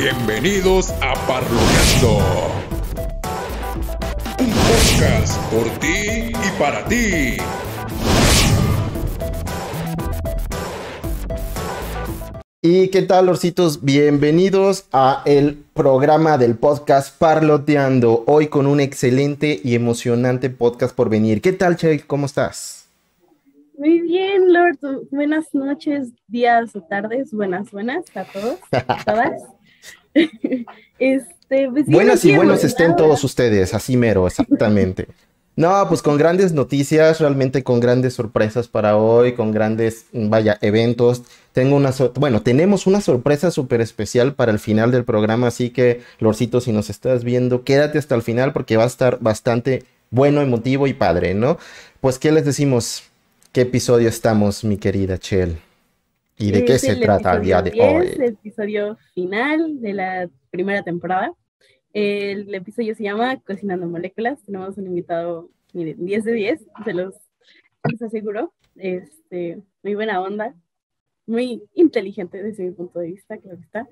Bienvenidos a Parloteando, Un podcast por ti y para ti. ¿Y qué tal, lorcitos, Bienvenidos a el programa del podcast Parloteando. Hoy con un excelente y emocionante podcast por venir. ¿Qué tal, Che? ¿Cómo estás? Muy bien, Lord. Buenas noches, días o tardes. Buenas, buenas a todos, a todas. este, pues Buenas y buenos estén todos ustedes, así mero, exactamente. No, pues con grandes noticias, realmente con grandes sorpresas para hoy, con grandes, vaya, eventos. Tengo una, bueno, tenemos una sorpresa súper especial para el final del programa, así que, Lorcito, si nos estás viendo, quédate hasta el final porque va a estar bastante bueno, emotivo y padre, ¿no? Pues, ¿qué les decimos? ¿Qué episodio estamos, mi querida Chel? ¿Y de eh, qué se trata el día de hoy? Es el episodio final de la primera temporada. El episodio se llama Cocinando Moléculas. Tenemos un invitado, miren, 10 de 10, se los, aseguro. Este, muy buena onda, muy inteligente desde mi punto de vista, claro que está.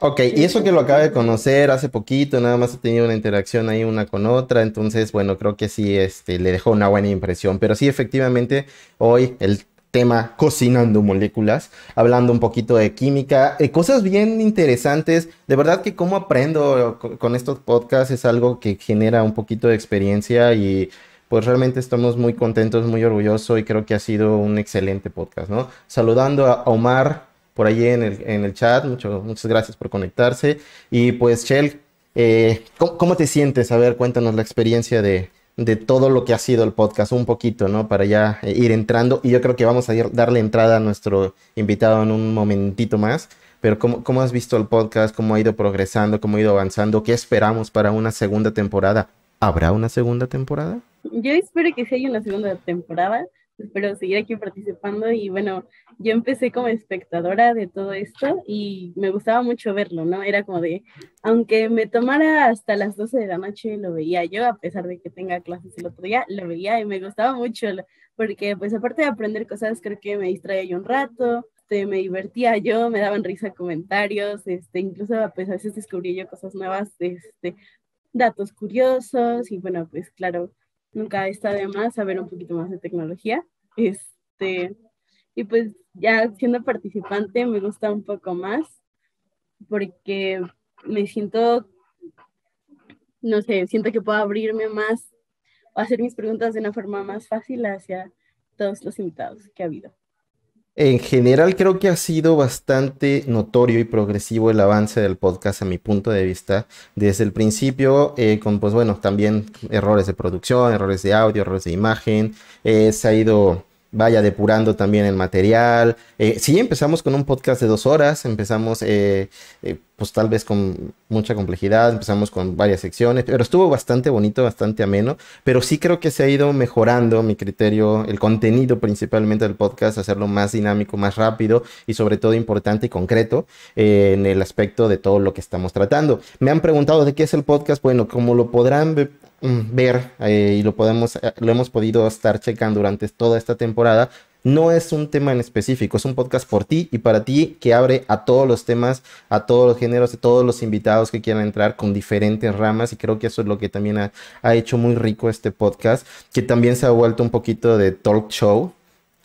Ok, y eso que lo acaba de conocer hace poquito, nada más ha tenido una interacción ahí una con otra, entonces, bueno, creo que sí este, le dejó una buena impresión. Pero sí, efectivamente, hoy el tema Cocinando Moléculas, hablando un poquito de química, eh, cosas bien interesantes. De verdad que cómo aprendo con estos podcasts es algo que genera un poquito de experiencia y pues realmente estamos muy contentos, muy orgullosos y creo que ha sido un excelente podcast, ¿no? Saludando a Omar por ahí en el, chat, muchas gracias por conectarse. Y pues, Shell, eh, ¿cómo, te sientes? A ver, cuéntanos la experiencia de, de todo lo que ha sido el podcast, un poquito, ¿no? Para ya eh, ir entrando. Y yo creo que vamos a ir, darle entrada a nuestro invitado en un momentito más. Pero ¿cómo, ¿cómo has visto el podcast? ¿Cómo ha ido progresando? ¿Cómo ha ido avanzando? ¿Qué esperamos para una segunda temporada? ¿Habrá una segunda temporada? Yo espero que haya una segunda temporada pero seguir aquí participando y bueno, yo empecé como espectadora de todo esto y me gustaba mucho verlo, ¿no? Era como de, aunque me tomara hasta las 12 de la noche, lo veía yo, a pesar de que tenga clases el otro día, lo veía y me gustaba mucho, porque pues aparte de aprender cosas, creo que me distraía yo un rato, este, me divertía yo, me daban risa comentarios, este, incluso pues a veces descubrí yo cosas nuevas, este, datos curiosos y bueno, pues claro, nunca está de más saber un poquito más de tecnología. Este, y pues ya siendo participante me gusta un poco más porque me siento, no sé, siento que puedo abrirme más o hacer mis preguntas de una forma más fácil hacia todos los invitados que ha habido. En general creo que ha sido bastante notorio y progresivo el avance del podcast a mi punto de vista desde el principio, eh, con pues bueno, también errores de producción, errores de audio, errores de imagen, eh, se ha ido vaya depurando también el material. Eh, sí, empezamos con un podcast de dos horas, empezamos pues tal vez con mucha complejidad, empezamos con varias secciones, pero estuvo bastante bonito, bastante ameno, pero sí creo que se ha ido mejorando mi criterio, el contenido principalmente del podcast, hacerlo más dinámico, más rápido y sobre todo importante y concreto eh, en el aspecto de todo lo que estamos tratando. Me han preguntado de qué es el podcast, bueno, como lo podrán mm, ver, eh, y lo podemos eh, lo hemos podido estar checando durante toda esta temporada no es un tema en específico, es un podcast por ti y para ti que abre a todos los temas, a todos los géneros, a todos los invitados que quieran entrar con diferentes ramas y creo que eso es lo que también ha, ha hecho muy rico este podcast, que también se ha vuelto un poquito de talk show,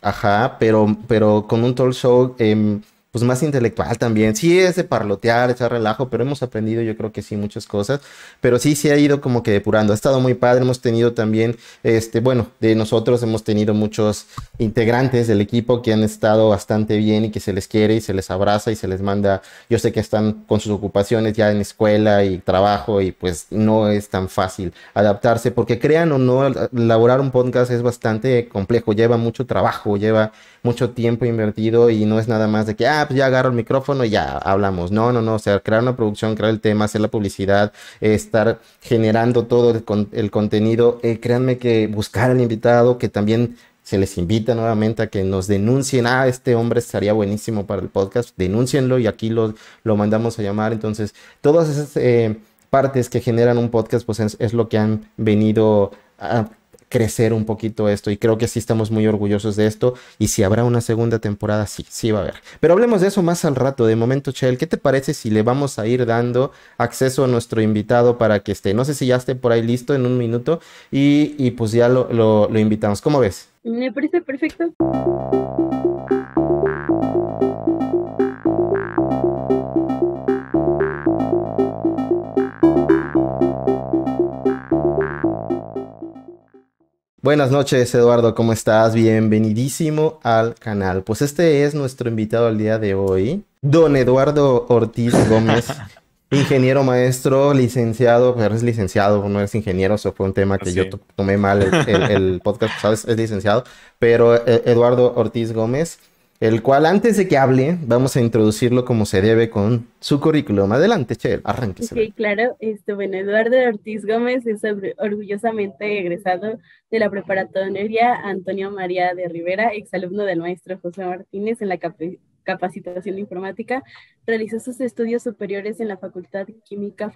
ajá, pero, pero con un talk show... Em, pues más intelectual también. Sí es de parlotear, de relajo, pero hemos aprendido yo creo que sí muchas cosas, pero sí se ha ido como que depurando. Ha estado muy padre, hemos tenido también, este, bueno, de nosotros hemos tenido muchos integrantes del equipo que han estado bastante bien y que se les quiere y se les abraza y se les manda, yo sé que están con sus ocupaciones ya en escuela y trabajo y pues no es tan fácil adaptarse, porque crean o no, elaborar un podcast es bastante complejo, lleva mucho trabajo, lleva mucho tiempo invertido y no es nada más de que, ah, ya agarro el micrófono y ya hablamos. No, no, no, o sea, crear una producción, crear el tema, hacer la publicidad, eh, estar generando todo el, contenido. Eh, créanme que buscar al invitado, que también se les invita nuevamente a que nos denuncien, ah, este hombre estaría buenísimo para el podcast, denuncienlo y aquí lo, lo mandamos a llamar. Entonces, todas esas eh, partes que generan un podcast, pues es lo que han venido a crecer un poquito esto y creo que sí estamos muy orgullosos de esto y si habrá una segunda temporada, sí, sí va a haber. Pero hablemos de eso más al rato. De momento, Chel, ¿qué te parece si le vamos a ir dando acceso a nuestro invitado para que esté? No sé si ya esté por ahí listo en un minuto y, pues ya lo, lo invitamos. ¿Cómo ves? Me parece perfecto. Buenas noches, Eduardo, ¿cómo estás? Bienvenidísimo al canal. Pues este es nuestro invitado al día de hoy, don Eduardo Ortiz Gómez, ingeniero maestro, licenciado, pero es licenciado, no es ingeniero, eso fue un tema que yo tomé mal el, podcast, ¿sabes? Es licenciado, pero eh, Eduardo Ortiz Gómez el cual antes de que hable, vamos a introducirlo como se debe con su currículum. Adelante, Chel, arranque. Sí, claro. Este, bueno, Eduardo Ortiz Gómez es orgullosamente egresado de la preparatoria Antonio María de Rivera, exalumno del maestro José Martínez en la capacitación capacitación informática. Realizó sus estudios superiores en la Facultad Química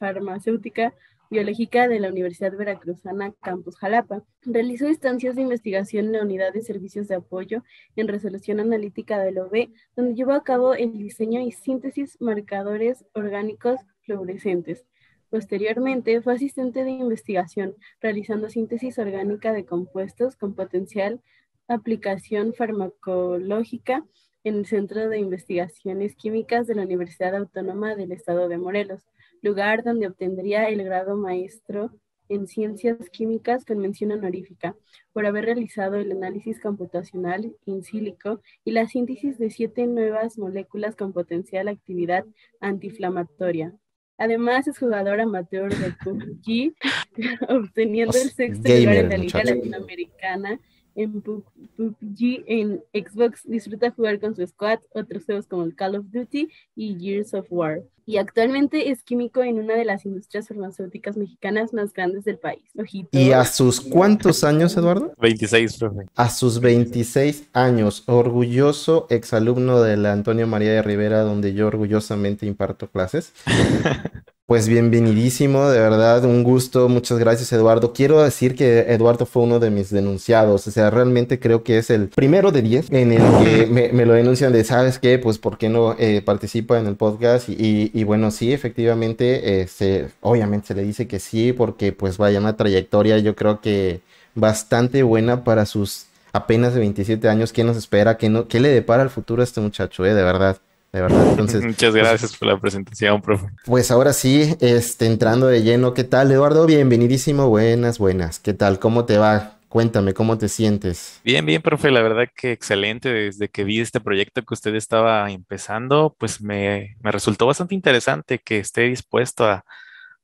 Farmacéutica biológica de la Universidad Veracruzana Campus Jalapa. Realizó instancias de investigación en la Unidad de Servicios de Apoyo en Resolución Analítica del OB, donde llevó a cabo el diseño y síntesis marcadores orgánicos fluorescentes. Posteriormente fue asistente de investigación, realizando síntesis orgánica de compuestos con potencial aplicación farmacológica en el Centro de Investigaciones Químicas de la Universidad Autónoma del Estado de Morelos lugar donde obtendría el grado maestro en ciencias químicas con mención honorífica por haber realizado el análisis computacional in sílico y la síntesis de siete nuevas moléculas con potencial actividad antiinflamatoria. Además es jugador amateur de PUBG, obteniendo el sexto lugar en la Liga Latinoamericana en PUBG, en Xbox disfruta jugar con su squad, otros juegos como el Call of Duty y Years of War. Y actualmente es químico en una de las industrias farmacéuticas mexicanas más grandes del país. Ojito. ¿Y a sus cuántos años, Eduardo? 26, profe. A sus 26 años, orgulloso exalumno de la Antonio María de Rivera, donde yo orgullosamente imparto clases. Pues bienvenidísimo, de verdad, un gusto, muchas gracias Eduardo. Quiero decir que Eduardo fue uno de mis denunciados, o sea, realmente creo que es el primero de 10 en el que me, lo denuncian de, ¿sabes qué? Pues, ¿por qué no eh, participa en el podcast? Y, bueno, sí, efectivamente, se, este, obviamente se le dice que sí, porque pues vaya una trayectoria, yo creo que bastante buena para sus apenas de 27 años. ¿Qué nos espera? ¿Qué, no, qué le depara el futuro a este muchacho, eh? De verdad de verdad. Entonces, Muchas pues, gracias por la presentación, profe. Pues ahora sí, este, entrando de lleno, ¿qué tal, Eduardo? Bienvenidísimo, buenas, buenas. ¿Qué tal? ¿Cómo te va? Cuéntame, ¿cómo te sientes? Bien, bien, profe, la verdad que excelente. Desde que vi este proyecto que usted estaba empezando, pues me, resultó bastante interesante que esté dispuesto a,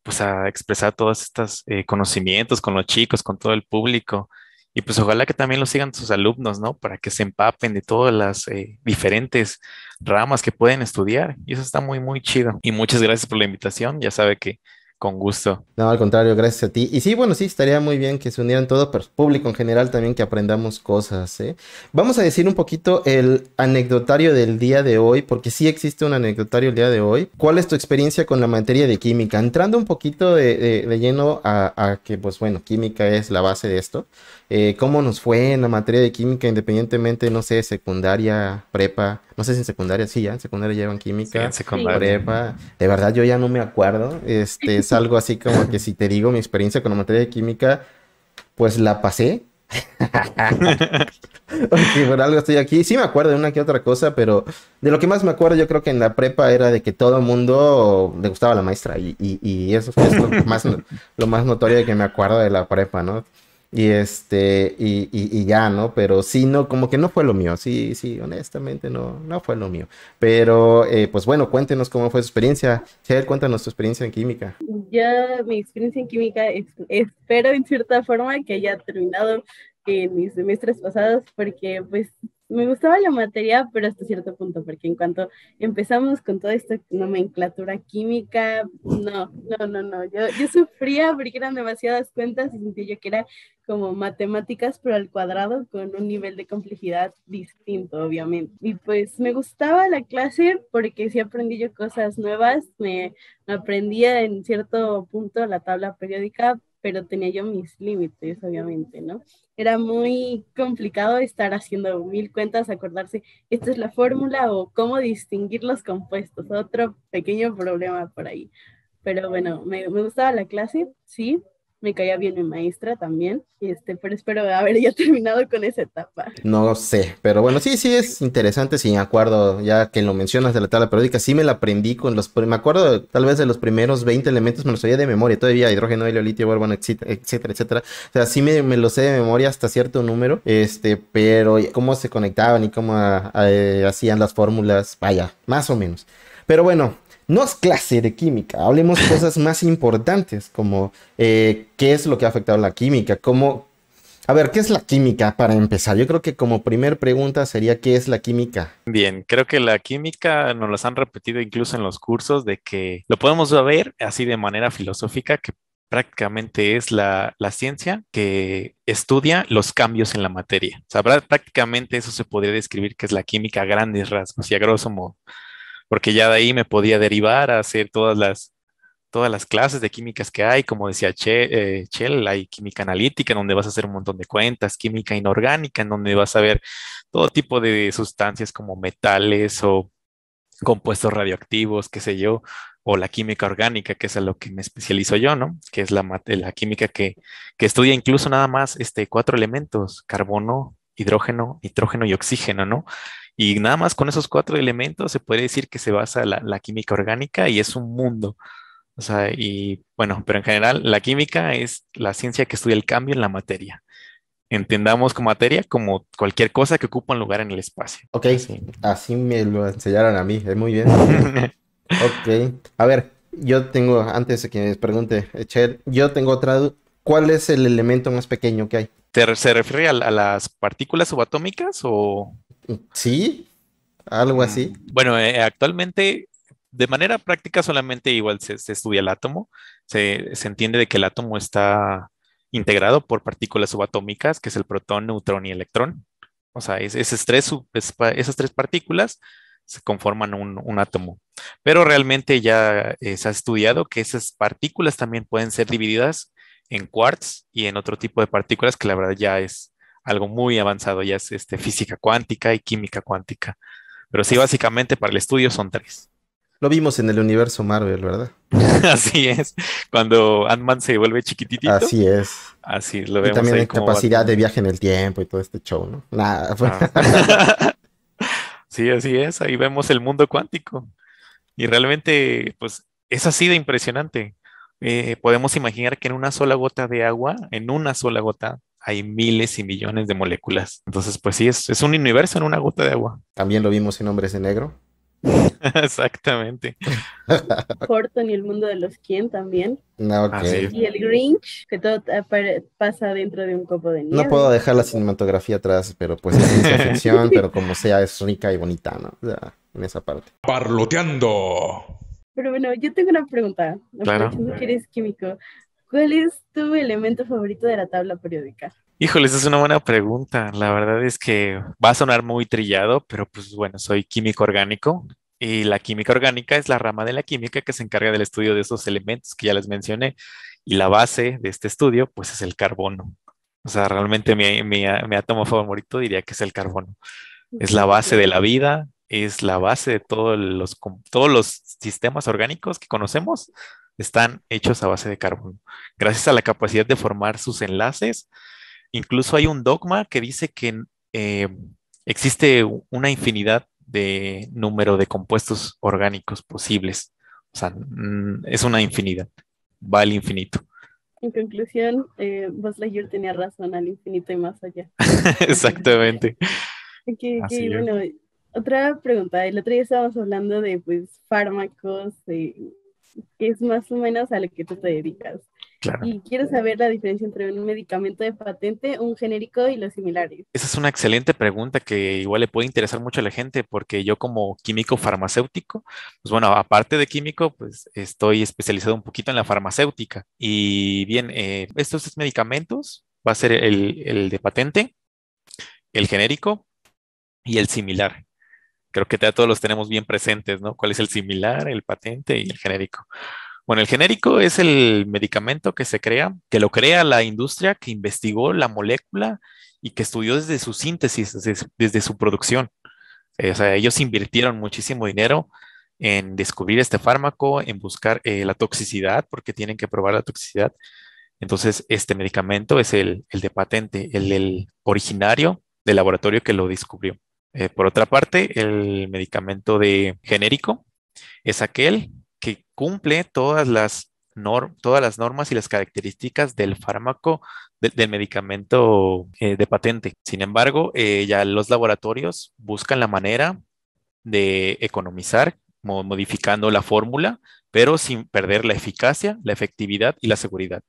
pues a expresar todos estos eh, conocimientos con los chicos, con todo el público. Y pues ojalá que también lo sigan sus alumnos, ¿no? Para que se empapen de todas las eh, diferentes ramas que pueden estudiar. Y eso está muy, muy chido. Y muchas gracias por la invitación. Ya sabe que con gusto. No, al contrario, gracias a ti. Y sí, bueno, sí, estaría muy bien que se unieran todo, pero público en general también que aprendamos cosas. ¿eh? Vamos a decir un poquito el anecdotario del día de hoy, porque sí existe un anecdotario el día de hoy. ¿Cuál es tu experiencia con la materia de química? Entrando un poquito de, lleno a, a, que, pues bueno, química es la base de esto. Eh, cómo nos fue en la materia de química, independientemente, no sé, secundaria, prepa, no sé si en secundaria, sí, ya, en secundaria llevan química, en prepa, de verdad yo ya no me acuerdo, este, es algo así como que si te digo mi experiencia con la materia de química, pues la pasé. por algo estoy aquí. Sí me acuerdo de una que otra cosa, pero de lo que más me acuerdo yo creo que en la prepa era de que todo el mundo le gustaba la maestra y, eso es lo más, lo más notorio de que me acuerdo de la prepa, ¿no? Y este, y, ya, ¿no? Pero sí, no, como que no fue lo mío, sí, sí, honestamente no, no fue lo mío. Pero, eh, pues bueno, cuéntenos cómo fue su experiencia. Cher, cuéntanos tu experiencia en química. Ya mi experiencia en química, espero en cierta forma que haya terminado en mis semestres pasados, porque pues me gustaba la materia, pero hasta cierto punto, porque en cuanto empezamos con toda esta nomenclatura química, no, no, no, no, yo, yo sufría porque eran demasiadas cuentas y sentí yo que era como matemáticas, pero al cuadrado con un nivel de complejidad distinto, obviamente. Y pues me gustaba la clase porque sí aprendí yo cosas nuevas, me aprendía en cierto punto la tabla periódica, pero tenía yo mis límites, obviamente, ¿no? Era muy complicado estar haciendo mil cuentas, acordarse, esta es la fórmula o cómo distinguir los compuestos, otro pequeño problema por ahí. Pero bueno, me, me gustaba la clase, sí, me caía bien mi maestra también, este, pero espero haber ya terminado con esa etapa. No sé, pero bueno, sí, sí, es interesante, sí, me acuerdo, ya que lo mencionas de la tabla periódica, sí me la aprendí con los, me acuerdo tal vez de los primeros 20 elementos, me los sabía de memoria, todavía hidrógeno, helio, litio, bueno, etcétera, etcétera, o sea, sí me, me lo sé de memoria hasta cierto número, este, pero cómo se conectaban y cómo ah, ah, eh, hacían las fórmulas, vaya, más o menos. Pero bueno, no es clase de química, hablemos de cosas más importantes como eh, qué es lo que ha afectado la química, cómo... A ver, ¿qué es la química para empezar? Yo creo que como primer pregunta sería ¿qué es la química? Bien, creo que la química nos las han repetido incluso en los cursos de que lo podemos ver así de manera filosófica que prácticamente es la, la, ciencia que estudia los cambios en la materia. O sea, prácticamente eso se podría describir que es la química a grandes rasgos y a grosso modo porque ya de ahí me podía derivar a hacer todas las, todas las clases de químicas que hay, como decía Che, eh, hay química analítica, en donde vas a hacer un montón de cuentas, química inorgánica, en donde vas a ver todo tipo de sustancias como metales o compuestos radioactivos, qué sé yo, o la química orgánica, que es a lo que me especializo yo, ¿no? Que es la, la química que, estudia incluso nada más este, cuatro elementos, carbono, hidrógeno, nitrógeno y oxígeno, ¿no? Y nada más con esos cuatro elementos se puede decir que se basa la, la química orgánica y es un mundo. O sea, y bueno, pero en general la química es la ciencia que estudia el cambio en la materia. Entendamos con materia como cualquier cosa que ocupa un lugar en el espacio. Ok, sí. así me lo enseñaron a mí, es muy bien. ok, a ver, yo tengo, antes de que me pregunte, Echel, yo tengo otra, ¿cuál es el elemento más pequeño que hay? ¿Se refiere a, las partículas subatómicas o...? Sí, algo mm, así. Bueno, eh, actualmente de manera práctica solamente igual se, estudia el átomo, se, entiende de que el átomo está integrado por partículas subatómicas, que es el protón, neutrón y electrón. O sea, esas tres partículas se conforman un, átomo. Pero realmente ya eh, se ha estudiado que esas partículas también pueden ser divididas en quartz y en otro tipo de partículas que la verdad ya es algo muy avanzado, ya es este, física cuántica y química cuántica. Pero sí, básicamente para el estudio son tres. Lo vimos en el universo Marvel, ¿verdad? así es. Cuando Ant-Man se vuelve chiquitito. Así es. Así lo vemos. Y también en capacidad de viaje en el tiempo y todo este show, ¿no? Pues. sí, así es. Ahí vemos el mundo cuántico. Y realmente, pues, es así de impresionante. Eh, podemos imaginar que en una sola gota de agua, en una sola gota, hay miles y millones de moléculas. Entonces, pues sí, es, un universo en una gota de agua. También lo vimos en Hombres de Negro. Exactamente. Horton y el mundo de los quién también. No, Y el Grinch, que todo pasa dentro de un copo de nieve. No puedo dejar la cinematografía atrás, pero pues es ciencia ficción, pero como sea, es rica y bonita, ¿no? en esa parte. Parloteando. Pero bueno, yo tengo una pregunta. Claro. que eres químico, ¿cuál es tu elemento favorito de la tabla periódica? Híjoles, es una buena pregunta. La verdad es que va a sonar muy trillado, pero pues bueno, soy químico orgánico y la química orgánica es la rama de la química que se encarga del estudio de esos elementos que ya les mencioné y la base de este estudio pues es el carbono. O sea, realmente mi, mi, mi átomo favorito diría que es el carbono. Es la base de la vida, es la base de todos los, todos los sistemas orgánicos que conocemos, están hechos a base de carbono. Gracias a la capacidad de formar sus enlaces, incluso hay un dogma que dice que eh, existe una infinidad de número de compuestos orgánicos posibles. O sea, es una infinidad, va al infinito. En conclusión, eh, Buzz tenía razón al infinito y más allá. Exactamente. bueno, otra pregunta. El otro día estábamos hablando de pues fármacos, que es más o menos a lo que tú te dedicas. Y quiero saber la diferencia entre un medicamento de patente, un genérico y los similares. Esa es una excelente pregunta que igual le puede interesar mucho a la gente porque yo como químico farmacéutico, pues bueno, aparte de químico, pues estoy especializado un poquito en la farmacéutica. Y bien, eh, estos medicamentos va a ser el de patente, el genérico y el similar creo que todos los tenemos bien presentes, ¿no? ¿Cuál es el similar, el patente y el genérico? Bueno, el genérico es el medicamento que se crea, que lo crea la industria que investigó la molécula y que estudió desde su síntesis, desde, su producción. Eh, o sea, ellos invirtieron muchísimo dinero en descubrir este fármaco, en buscar eh, la toxicidad, porque tienen que probar la toxicidad. Entonces, este medicamento es el, de patente, el originario del laboratorio que lo descubrió. Eh, por otra parte, el medicamento de genérico es aquel que cumple todas las, normas y las características del fármaco del medicamento eh, de patente. Sin embargo, eh, ya los laboratorios buscan la manera de economizar modificando la fórmula, pero sin perder la eficacia, la efectividad y la seguridad.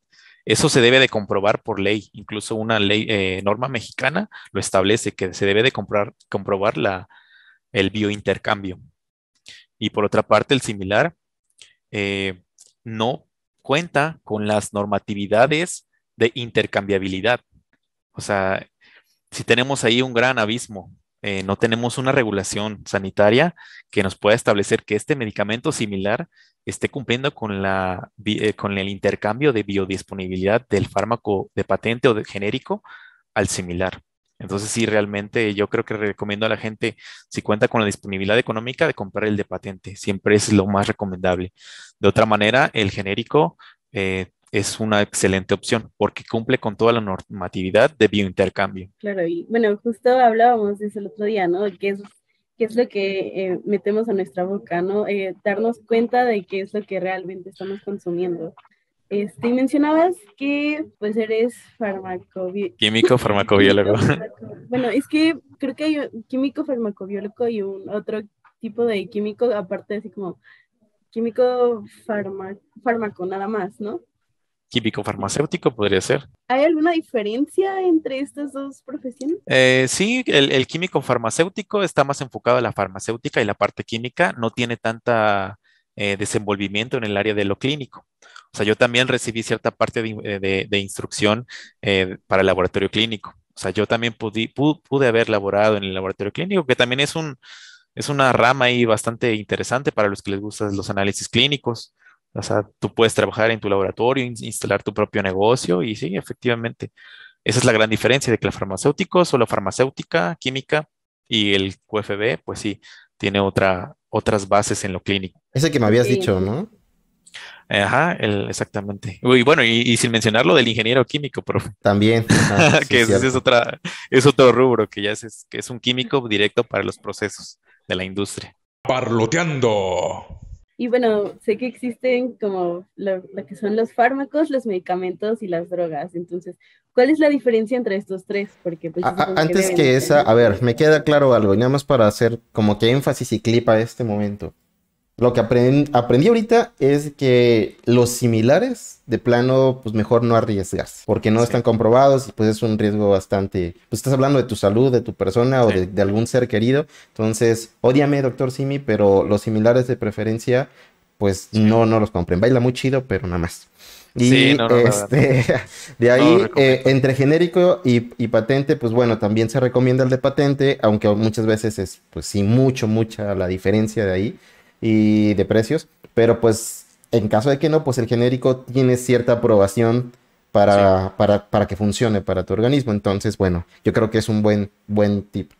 Eso se debe de comprobar por ley. Incluso una ley, eh, norma mexicana lo establece que se debe de comprobar el biointercambio. Y por otra parte, el similar eh, no cuenta con las normatividades de intercambiabilidad. O sea, si tenemos ahí un gran abismo eh, no tenemos una regulación sanitaria que nos pueda establecer que este medicamento similar esté cumpliendo con, la, eh, con el intercambio de biodisponibilidad del fármaco de patente o de genérico al similar. Entonces, sí, realmente yo creo que recomiendo a la gente, si cuenta con la disponibilidad económica, de comprar el de patente. Siempre es lo más recomendable. De otra manera, el genérico eh, es una excelente opción porque cumple con toda la normatividad de biointercambio. Claro, y bueno, justo hablábamos desde el otro día, ¿no? Que es, es lo que eh, metemos a nuestra boca, ¿no? Eh, darnos cuenta de qué es lo que realmente estamos consumiendo. Este, mencionabas que pues eres farmacobiólogo. Químico farmacobiólogo. bueno, es que creo que hay un químico farmacobiólogo y un otro tipo de químico, aparte así como químico farmaco fármaco nada más, ¿no? químico farmacéutico, podría ser. ¿Hay alguna diferencia entre estas dos profesiones? Eh, sí, el, químico farmacéutico está más enfocado a la farmacéutica y la parte química no tiene tanta eh, desenvolvimiento en el área de lo clínico. O sea, yo también recibí cierta parte de, eh, instrucción para el laboratorio clínico. O sea, yo también pude, haber laborado en el laboratorio clínico, que también es un, es una rama ahí bastante interesante para los que les gustan los análisis clínicos. O sea, tú puedes trabajar en tu laboratorio, instalar tu propio negocio y sí, efectivamente. Esa es la gran diferencia de que farmacéuticos o la farmacéutica, química y el QFB, pues sí, tiene otra, otras bases en lo clínico. Ese que me habías dicho, ¿no? Ajá, exactamente. Y bueno, y, sin mencionar lo del ingeniero químico, profe. También. que ese es, otra, es otro rubro, que ya es, que es un químico directo para los procesos de la industria. Parloteando. Y bueno, sé que existen como lo, que son los fármacos, los medicamentos y las drogas. Entonces, ¿cuál es la diferencia entre estos tres? Porque pues, antes que, que esa, a ver, me queda claro algo, nada más para hacer como que énfasis y clipa a este momento. Lo que aprendí ahorita es que los similares, de plano, pues mejor no arriesgarse, porque no están comprobados pues es un riesgo bastante, pues estás hablando de tu salud, de tu persona o de, algún ser querido, entonces, odiame, doctor Simi, pero los similares de preferencia, pues no, no los compren. Baila muy chido, pero nada más. sí, este, de ahí, eh, entre genérico y, y, patente, pues bueno, también se recomienda el de patente, aunque muchas veces es, pues sí, mucho, mucha la diferencia de ahí y de precios, pero pues en caso de que no, pues el genérico tiene cierta aprobación para, para, que funcione para tu organismo. Entonces, bueno, yo creo que es un buen, buen tip.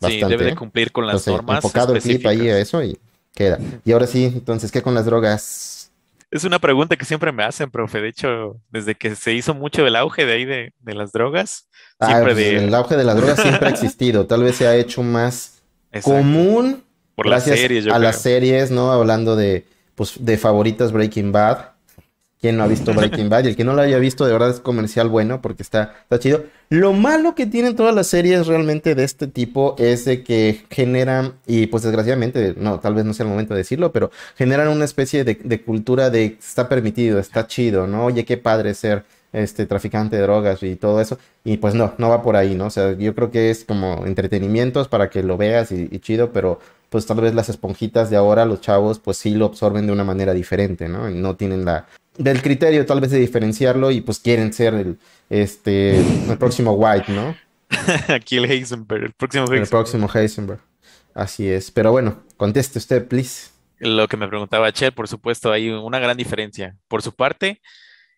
sí, debe ¿eh? cumplir con las normas. Enfocado el clip ahí a eso y queda. Y ahora sí, entonces, ¿qué con las drogas? Es una pregunta que siempre me hacen, profe. De hecho, desde que se hizo mucho el auge de ahí de, las drogas. Ah, pues, de... El auge de las drogas siempre ha existido. Tal vez se ha hecho más común por las series, yo a las series, ¿no? Hablando de, pues, de favoritas Breaking Bad. ¿Quién no ha visto Breaking Bad? Y el que no lo haya visto, de verdad es comercial bueno porque está, está chido. Lo malo que tienen todas las series realmente de este tipo es de que generan, y pues desgraciadamente, no, tal vez no sea el momento de decirlo, pero generan una especie de, cultura de está permitido, está chido, ¿no? Oye, qué padre ser este traficante de drogas y todo eso. Y pues no, no va por ahí, ¿no? O sea, yo creo que es como entretenimientos para que lo veas y chido, pero pues tal vez las esponjitas de ahora, los chavos, pues sí lo absorben de una manera diferente, ¿no? No tienen la del criterio tal vez de diferenciarlo y pues quieren ser el este el próximo White, ¿no? Aquí el Heisenberg, el próximo Heisenberg. El próximo Heisenberg. Así es, pero bueno, conteste usted, please. Lo que me preguntaba Che, por supuesto, hay una gran diferencia. Por su parte,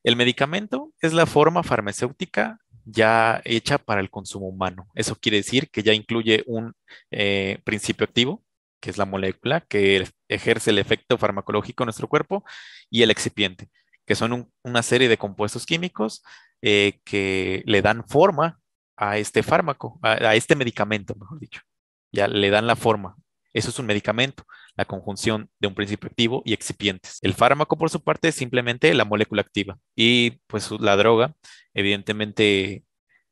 el medicamento es la forma farmacéutica ya hecha para el consumo humano. Eso quiere decir que ya incluye un eh, principio activo, que es la molécula que ejerce el efecto farmacológico en nuestro cuerpo, y el excipiente, que son una serie de compuestos químicos eh, que le dan forma a este fármaco, a, este medicamento, mejor dicho. Ya le dan la forma. Eso es un medicamento, la conjunción de un principio activo y excipientes. El fármaco, por su parte, es simplemente la molécula activa. Y pues la droga, evidentemente,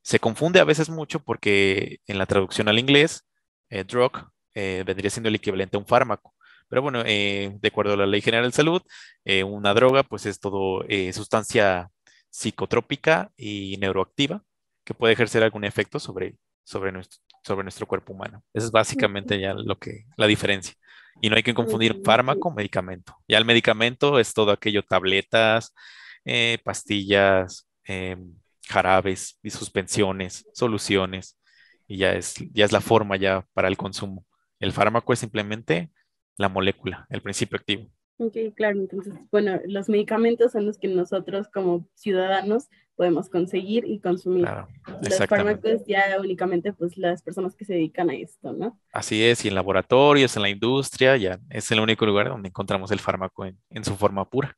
se confunde a veces mucho porque en la traducción al inglés, eh, drug eh, vendría siendo el equivalente a un fármaco. Pero bueno, eh, de acuerdo a la Ley General de Salud, eh, una droga pues es todo sustancia psicotrópica y neuroactiva que puede ejercer algún efecto sobre, sobre, nuestro, sobre nuestro cuerpo humano. Esa es básicamente ya lo que, la diferencia. Y no hay que confundir fármaco, medicamento. Ya el medicamento es todo aquello, tabletas, pastillas, jarabes y suspensiones, soluciones. Y ya es, ya es la forma ya para el consumo. El fármaco es simplemente la molécula, el principio activo. Ok, claro, entonces, bueno, los medicamentos son los que nosotros como ciudadanos podemos conseguir y consumir. Claro, los fármacos ya únicamente pues las personas que se dedican a esto, ¿no? Así es, y en laboratorios, en la industria, ya es el único lugar donde encontramos el fármaco en, su forma pura.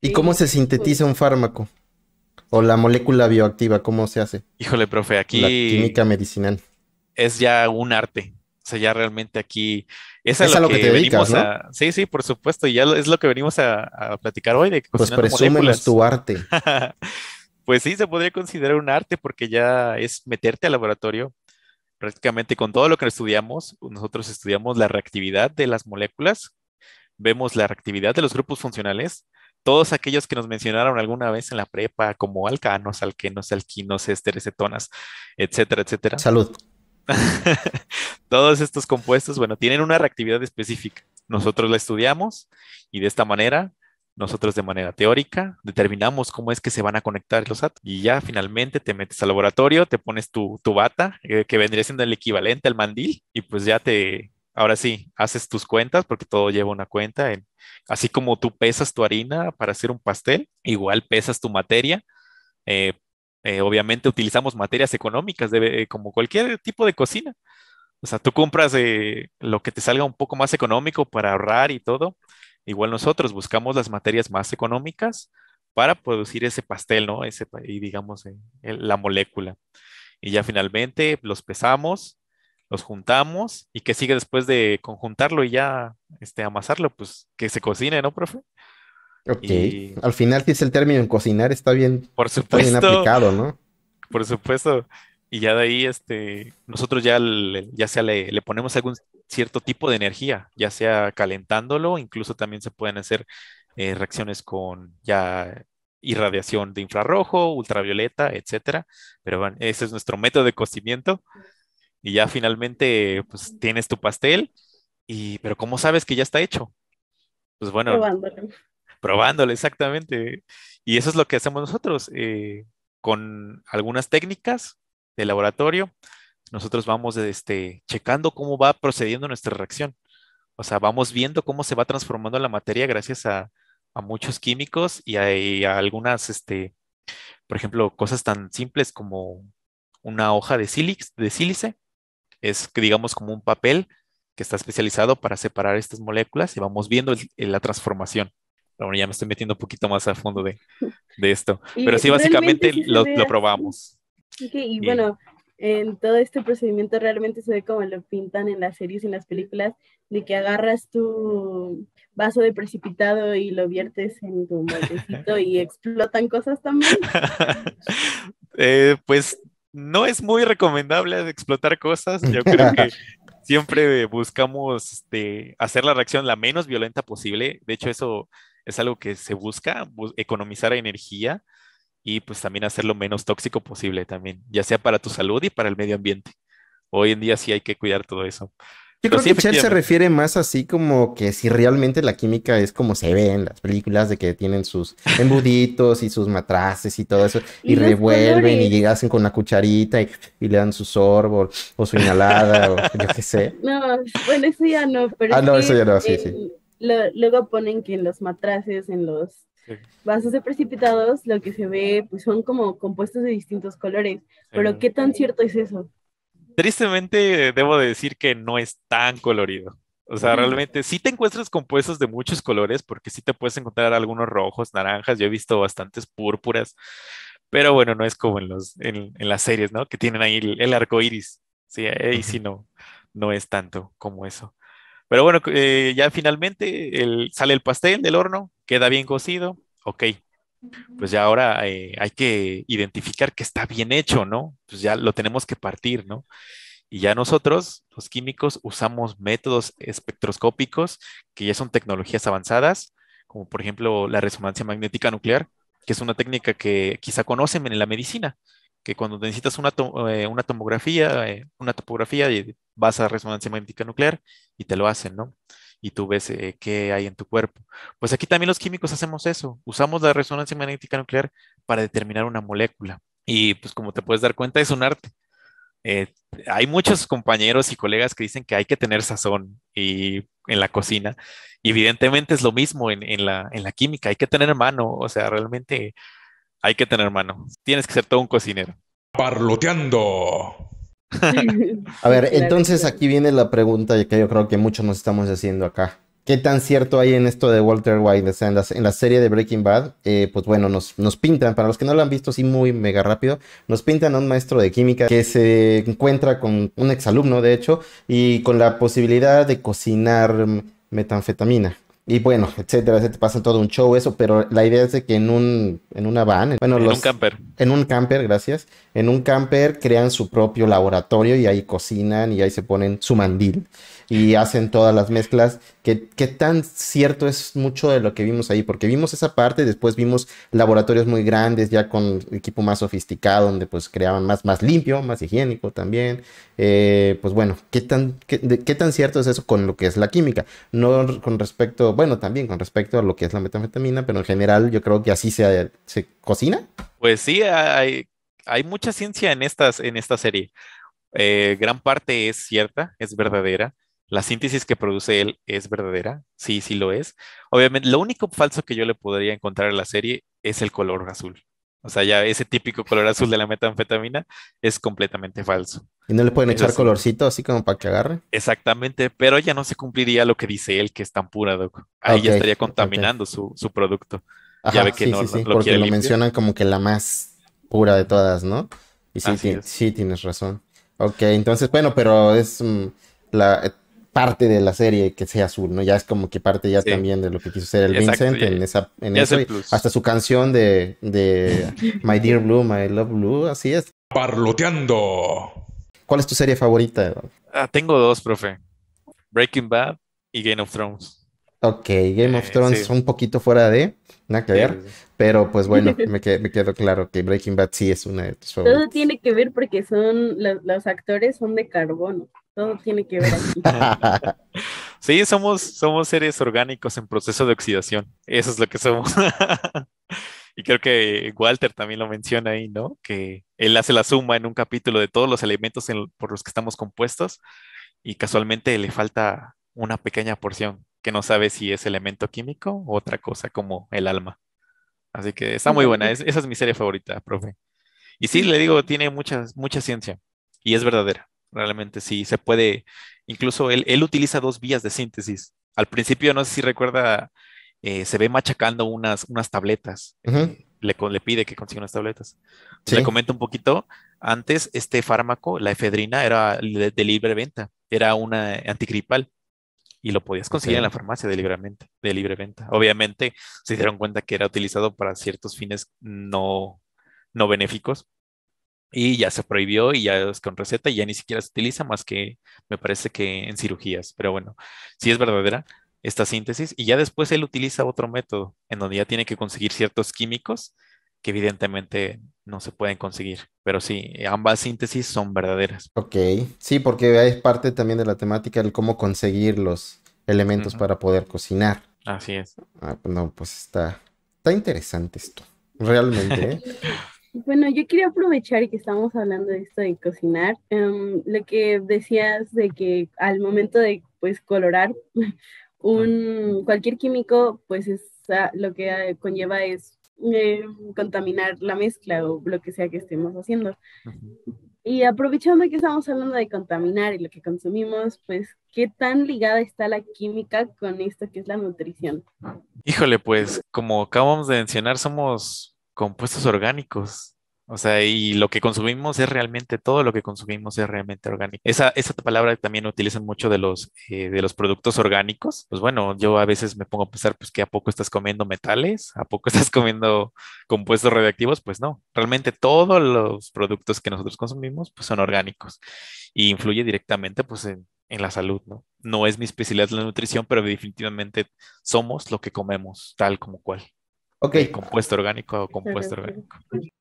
¿Y cómo se sintetiza un fármaco? O la molécula bioactiva, ¿cómo se hace? Híjole, profe, aquí... La química medicinal. Es ya un arte o sea, ya realmente aquí esa es lo, que, venimos a... Sí, sí, por supuesto. Y ya es lo que venimos a, platicar hoy. De pues presúmenos tu arte. pues sí, se podría considerar un arte porque ya es meterte al laboratorio. Prácticamente con todo lo que estudiamos, nosotros estudiamos la reactividad de las moléculas, vemos la reactividad de los grupos funcionales, todos aquellos que nos mencionaron alguna vez en la prepa, como alcanos, alquenos, alquinos, esteres, cetonas, etcétera, etcétera. Salud. Todos estos compuestos, bueno, tienen una reactividad específica. Nosotros la estudiamos y de esta manera, nosotros de manera teórica, determinamos cómo es que se van a conectar los átomos. Y ya finalmente te metes al laboratorio, te pones tu, tu bata, eh, que vendría siendo el equivalente al mandil, y pues ya te, ahora sí, haces tus cuentas, porque todo lleva una cuenta. así como tú pesas tu harina para hacer un pastel, igual pesas tu materia eh, eh, obviamente utilizamos materias económicas de, eh, como cualquier tipo de cocina. O sea, tú compras eh, lo que te salga un poco más económico para ahorrar y todo. Igual nosotros buscamos las materias más económicas para producir ese pastel, ¿no? Ese, y digamos, la molécula. Y ya finalmente los pesamos, los juntamos y que sigue después de conjuntarlo y ya este, amasarlo, pues que se cocine, ¿no, profe? Ok. Al final, tienes es el término en cocinar, está bien, por bien aplicado, ¿no? Por supuesto. Y ya de ahí, este, nosotros ya, le, ya sea le, ponemos algún cierto tipo de energía, ya sea calentándolo, incluso también se pueden hacer eh, reacciones con ya irradiación de infrarrojo, ultravioleta, etcétera. Pero bueno, ese es nuestro método de cocimiento. Y ya finalmente, pues tienes tu pastel. Y, pero ¿cómo sabes que ya está hecho? Pues bueno, probándolo exactamente. Y eso es lo que hacemos nosotros eh, con algunas técnicas de laboratorio. Nosotros vamos este, checando cómo va procediendo nuestra reacción. O sea, vamos viendo cómo se va transformando la materia gracias a, a muchos químicos y a, algunas, este, por ejemplo, cosas tan simples como una hoja de, sílice, de sílice. Es, digamos, como un papel que está especializado para separar estas moléculas y vamos viendo la transformación bueno, ya me estoy metiendo un poquito más a fondo de, de esto. Pero sí, básicamente lo, lo, probamos. y, bueno, en todo este procedimiento realmente se ve como lo pintan en las series y en las películas, de que agarras tu vaso de precipitado y lo viertes en tu moltecito y explotan cosas también. Eh, pues no es muy recomendable explotar cosas. Yo creo que siempre buscamos este, hacer la reacción la menos violenta posible. De hecho, eso es algo que se busca, economizar energía y pues también hacer lo menos tóxico posible también, ya sea para tu salud y para el medio ambiente. Hoy en día sí hay que cuidar todo eso. Yo creo que se refiere más así como que si realmente la química es como se ve en las películas de que tienen sus embuditos y sus matraces y todo eso y, revuelven y hacen con una cucharita y, le dan su sorbo o su inhalada o yo qué sé. No, bueno, eso ya no. Pero ah, no, eso ya no, sí, sí luego ponen que en los matraces, en los vasos de precipitados, lo que se ve pues son como compuestos de distintos colores. Pero ¿qué tan cierto es eso? Tristemente debo decir que no es tan colorido. O sea, realmente sí te encuentras compuestos de muchos colores, porque sí te puedes encontrar algunos rojos, naranjas, yo he visto bastantes púrpuras, pero bueno, no es como en, los, en, las series, ¿no? Que tienen ahí el, arco iris. Sí, ahí sí no, no es tanto como eso. Pero bueno, eh, ya finalmente sale el pastel del horno, queda bien cocido, ok. Pues ya ahora eh, hay que identificar que está bien hecho, ¿no? Pues ya lo tenemos que partir, ¿no? Y ya nosotros, los químicos, usamos métodos espectroscópicos que ya son tecnologías avanzadas, como por ejemplo la resonancia magnética nuclear, que es una técnica que quizá conocen en la medicina, que cuando necesitas una, eh, una tomografía, eh, una topografía, y vas a resonancia magnética nuclear y te lo hacen, ¿no? Y tú ves eh, qué hay en tu cuerpo. Pues aquí también los químicos hacemos eso, usamos la resonancia magnética nuclear para determinar una molécula. Y pues como te puedes dar cuenta, es un arte. hay muchos compañeros y colegas que dicen que hay que tener sazón y, en la cocina. evidentemente es lo mismo en, la, en la química, hay que tener mano, o sea, realmente hay que tener mano. Tienes que ser todo un cocinero. Parloteando. A ver, entonces aquí viene la pregunta que yo creo que muchos nos estamos haciendo acá. ¿Qué tan cierto hay en esto de Walter White? en la, serie de Breaking Bad, eh, pues bueno, nos, nos pintan, para los que no lo han visto así muy mega rápido, nos pintan a un maestro de química que se encuentra con un exalumno, de hecho, y con la posibilidad de cocinar metanfetamina. Y bueno, etcétera, te pasa todo un show eso, pero la idea es de que en un, en una van, bueno, en un camper. En un camper, gracias en un camper crean su propio laboratorio y ahí cocinan y ahí se ponen su mandil y hacen todas las mezclas. ¿Qué, tan cierto es mucho de lo que vimos ahí? Porque vimos esa parte, después vimos laboratorios muy grandes, ya con equipo más sofisticado, donde pues creaban más, más limpio, más higiénico también. Eh, pues bueno, ¿qué tan, tan cierto es eso con lo que es la química? No con respecto, bueno, también con respecto a lo que es la metanfetamina, pero en general yo creo que así se, se cocina. Pues sí, hay, hay mucha ciencia en, estas, en esta serie. Eh, gran parte es cierta, es verdadera. La síntesis que produce él es verdadera, sí, sí lo es. Obviamente, lo único falso que yo le podría encontrar a la serie es el color azul. O sea, ya ese típico color azul de la metanfetamina es completamente falso. ¿Y no le pueden echar colorcito así como para que agarre? Exactamente, pero ya no se cumpliría lo que dice él, que es tan pura, Doc. Ahí ya estaría contaminando su, su, producto. Ajá, que sí, sí, sí, porque lo mencionan como que la más pura de todas, ¿no? Y sí, sí tienes razón. Ok, entonces, bueno, pero es mm, la eh, parte de la serie que sea azul, ¿no? Ya es como que parte ya también de lo que quiso ser el Vincent en esa eso, hasta su canción de, My Dear Blue, My Love Blue, así es. Parloteando. ¿Cuál es tu serie favorita? Ah, tengo dos, profe. Breaking Bad y Game of Thrones. Ok, Game of eh, Thrones un poquito fuera de, nada pero pues bueno, me, quedó claro que Breaking Bad sí es una de tus favoritas. Todo tiene que ver porque son los, actores son de carbono. Todo tiene que ver aquí. sí, somos, somos seres orgánicos en proceso de oxidación. Eso es lo que somos. y creo que Walter también lo menciona ahí, ¿no? Que él hace la suma en un capítulo de todos los elementos por los que estamos compuestos y casualmente le falta una pequeña porción que no sabe si es elemento químico o otra cosa como el alma. Así que está muy buena. esa es mi serie favorita, profe. Y sí, le digo, tiene mucha, mucha ciencia. Y es verdadera. Realmente sí, se puede. Incluso él, utiliza dos vías de síntesis. Al principio, no sé si recuerda, eh, se ve machacando unas, unas tabletas. Eh, le, le, pide que consiga unas tabletas. Le comento un poquito. Antes, este fármaco, la efedrina, era de libre venta. Era una antigripal y lo podías conseguir en la farmacia de, libremente, de libre venta. Obviamente se dieron cuenta que era utilizado para ciertos fines no, no benéficos y ya se prohibió y ya es con receta y ya ni siquiera se utiliza más que me parece que en cirugías. Pero bueno, si sí es verdadera esta síntesis y ya después él utiliza otro método en donde ya tiene que conseguir ciertos químicos que evidentemente no se pueden conseguir. Pero sí, ambas síntesis son verdaderas. Ok, sí, porque es parte también de la temática de cómo conseguir los elementos para poder cocinar. Así es. Ah, no, pues está, está interesante esto, realmente. ¿eh? Bueno, yo quería aprovechar y que estamos hablando de esto de cocinar, em, lo que decías de que al momento de pues colorar un cualquier químico, pues es, lo que eh, conlleva es eh, contaminar la mezcla o lo que sea que estemos haciendo. Y aprovechando que estamos hablando de contaminar y lo que consumimos, pues, ¿qué tan ligada está la química con esto que es la nutrición? Híjole, pues, como acabamos de mencionar, somos compuestos orgánicos. O sea, y lo que consumimos es realmente todo lo que consumimos es realmente orgánico. Esa, esa palabra también utilizan mucho eh, de los, productos orgánicos. Pues bueno, yo a veces me pongo a pensar, pues que a poco estás comiendo metales, a poco estás comiendo compuestos radioactivos. Pues no, realmente todos los productos que nosotros consumimos pues son orgánicos y influye directamente pues en, en la salud, ¿no? No es mi especialidad la nutrición, pero definitivamente somos lo que comemos, tal como cual. Ok. Compuesto orgánico o compuesto orgánico.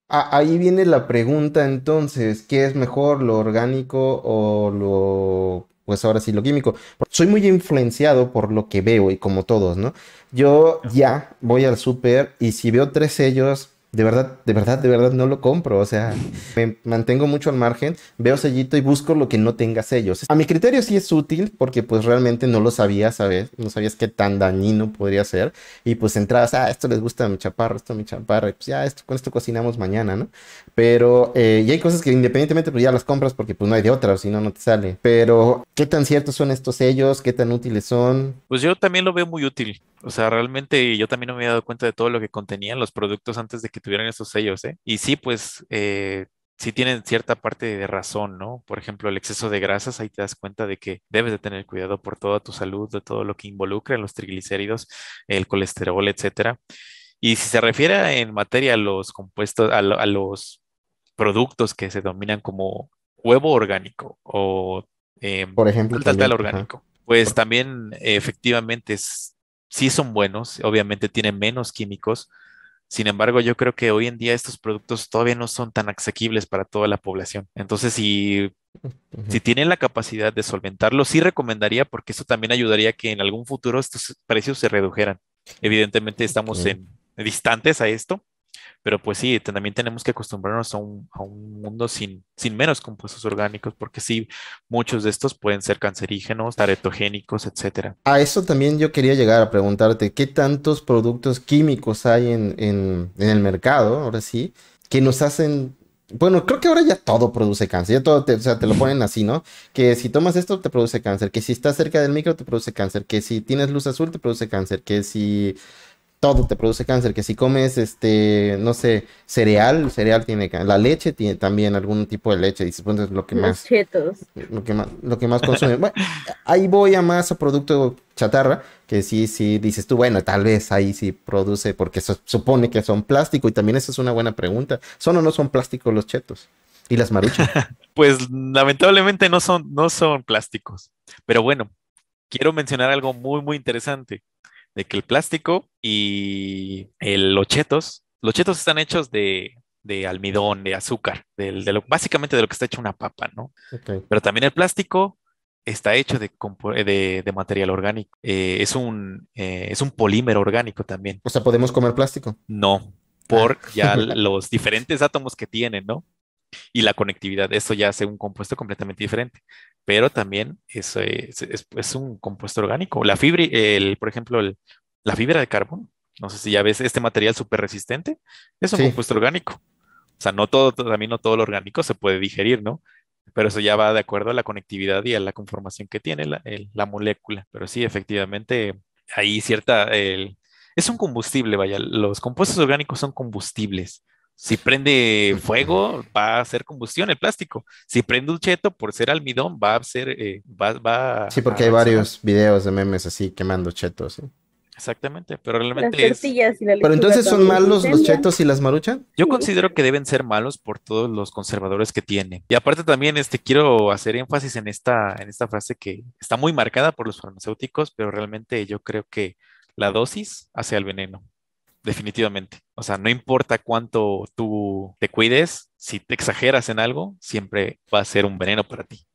Ahí viene la pregunta entonces, ¿qué es mejor, lo orgánico o lo, pues ahora sí, lo químico? Soy muy influenciado por lo que veo y como todos, ¿no? Yo ya voy al súper y si veo tres sellos, de verdad, de verdad, de verdad no lo compro. O sea, me mantengo mucho al margen, veo sellito y busco lo que no tenga sellos. A mi criterio sí es útil porque pues realmente no lo sabías, ¿sabes? No sabías qué tan dañino podría ser. Y pues entrabas, ah, esto les gusta a mi chaparro, esto a mi chaparro, Y pues ya, esto, con esto cocinamos mañana, ¿no? Pero, eh, y hay cosas que independientemente pues ya las compras porque pues no hay de otra, si no, no te sale. Pero, ¿qué tan ciertos son estos sellos? ¿Qué tan útiles son? Pues yo también lo veo muy útil. O sea, realmente yo también no me había dado cuenta de todo lo que contenían los productos antes de que tuvieran esos sellos, ¿eh? Y sí, pues eh, sí tienen cierta parte de razón, ¿no? Por ejemplo, el exceso de grasas, ahí te das cuenta de que debes de tener cuidado por toda tu salud, de todo lo que involucra los triglicéridos, el colesterol, etcétera. Y si se refiere en materia a los compuestos, a, los productos que se dominan como huevo orgánico o em, por ejemplo, tal, orgánico, pues también efectivamente es sí son buenos, obviamente tienen menos químicos. Sin embargo, yo creo que hoy en día estos productos todavía no son tan asequibles para toda la población. Entonces, si, si tienen la capacidad de solventarlo, sí recomendaría porque eso también ayudaría que en algún futuro estos precios se redujeran. Evidentemente estamos distantes a esto, pero pues sí, también tenemos que acostumbrarnos a un, mundo sin, sin menos compuestos orgánicos, porque sí, muchos de estos pueden ser cancerígenos, aretogénicos, etc. A eso también yo quería llegar a preguntarte, ¿qué tantos productos químicos hay en, en el mercado, ahora sí, que nos hacen bueno, creo que ahora ya todo produce cáncer, ya todo, o sea, te lo ponen así, ¿no? Que si tomas esto te produce cáncer, que si estás cerca del micro te produce cáncer, que si tienes luz azul te produce cáncer, que si todo te produce cáncer, que si comes, este, no sé, cereal, cereal tiene cáncer, la leche tiene también algún tipo de leche, y supongo es lo que más... Lo que más, lo consume. ahí voy a más a producto chatarra, que sí, sí, dices tú, bueno, tal vez ahí sí produce, porque se supone que son plástico, y también esa es una buena pregunta, ¿son o no son plásticos los chetos? ¿Y las maruchas? pues lamentablemente no son, no son plásticos, pero bueno, quiero mencionar algo muy, muy interesante de que el plástico y el, los chetos, los chetos están hechos de, almidón, de azúcar, de, lo, básicamente de lo que está hecho una papa, ¿no? Pero también el plástico está hecho de, de material orgánico. Eh, es, un, eh, es un polímero orgánico también. O sea, ¿podemos comer plástico? No, por ah. ya los diferentes átomos que tienen, ¿no? Y la conectividad, eso ya hace un compuesto completamente diferente pero también eh, es, es, un compuesto orgánico. La fibra, el, por ejemplo, la fibra de carbón, no sé si ya ves este material súper resistente, es un compuesto orgánico. O sea, no todo, también no todo lo orgánico se puede digerir, ¿no? Pero eso ya va de acuerdo a la conectividad y a la conformación que tiene la, molécula. Pero sí, efectivamente, hay cierta... es un combustible, vaya, los compuestos orgánicos son combustibles. Si prende fuego, va a hacer combustión el plástico. Si prende un cheto, por ser almidón, va a ser. Eh, va, va, sí, porque hay varios videos de memes así quemando chetos. Exactamente, pero realmente y pero entonces son malos los chetos y las maruchas? Yo considero que deben ser malos por todos los conservadores que tienen. Y aparte también este quiero hacer énfasis en esta en esta frase que está muy marcada por los farmacéuticos, pero realmente yo creo que la dosis hace el veneno definitivamente. O sea, no importa cuánto tú te cuides, si te exageras en algo, siempre va a ser un veneno para ti.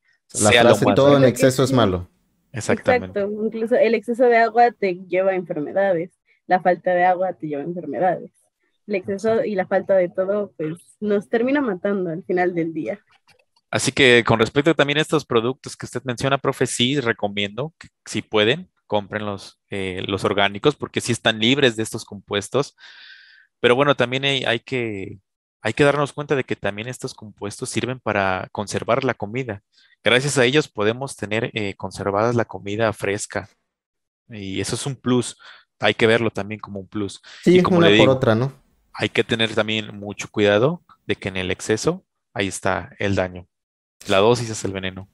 La sea todo en exceso es malo. Exactamente. Exacto. Incluso el exceso de agua te lleva a enfermedades. La falta de agua te lleva a enfermedades. El exceso y la falta de todo, pues nos termina matando al final del día. Así que con respecto también a estos productos que usted menciona, profe, sí recomiendo, que, si pueden, compren los, eh, los orgánicos porque sí están libres de estos compuestos. Pero bueno, también hay, que, hay que darnos cuenta de que también estos compuestos sirven para conservar la comida. Gracias a ellos podemos tener eh, conservadas la comida fresca. Y eso es un plus. Hay que verlo también como un plus. y como una otra, ¿no? Hay que tener también mucho cuidado de que en el exceso, ahí está el daño. La dosis es el veneno.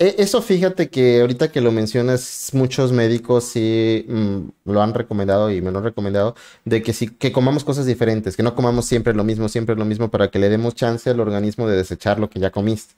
Eh, eso fíjate que ahorita que lo mencionas, muchos médicos sí mm, lo han recomendado y me lo han recomendado, de que sí, que comamos cosas diferentes, que no comamos siempre lo mismo, siempre lo mismo, para que le demos chance al organismo de desechar lo que ya comiste.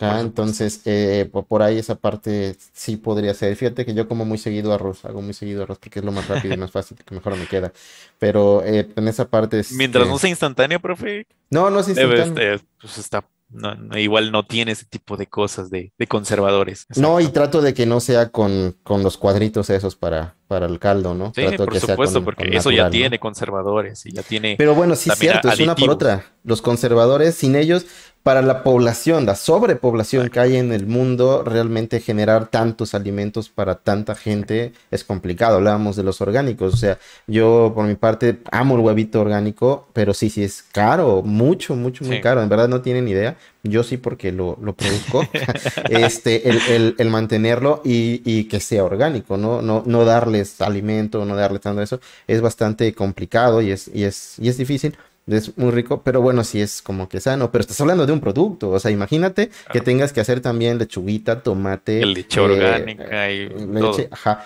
Ah, entonces, eh, por ahí esa parte sí podría ser. Fíjate que yo como muy seguido arroz, hago muy seguido arroz porque es lo más rápido y más fácil, que mejor me queda. Pero eh, en esa parte... Mientras este no sea instantáneo, profe. No, no es instantáneo. pues está no, igual no tiene ese tipo de cosas de, conservadores. No, y trato de que no sea con, con los cuadritos esos para, para el caldo, ¿no? Sí, por supuesto, porque eso ya tiene conservadores y ya tiene. Pero bueno, sí, es cierto, es una por otra. Los conservadores, sin ellos, para la población, la sobrepoblación que hay en el mundo, realmente generar tantos alimentos para tanta gente es complicado. Hablábamos de los orgánicos, o sea, yo por mi parte amo el huevito orgánico, pero sí, sí es caro, mucho, mucho, muy caro. En verdad no tienen idea, yo sí porque lo, lo produzco, este, el, el, mantenerlo y, y, que sea orgánico, ¿no? No, no darles alimento, no darles tanto eso, es bastante complicado y es, y es, y es difícil, es muy rico, pero bueno, sí es como que sano, pero estás hablando de un producto, o sea, imagínate que tengas que hacer también lechuguita, tomate, leche eh, orgánica y eh, todo.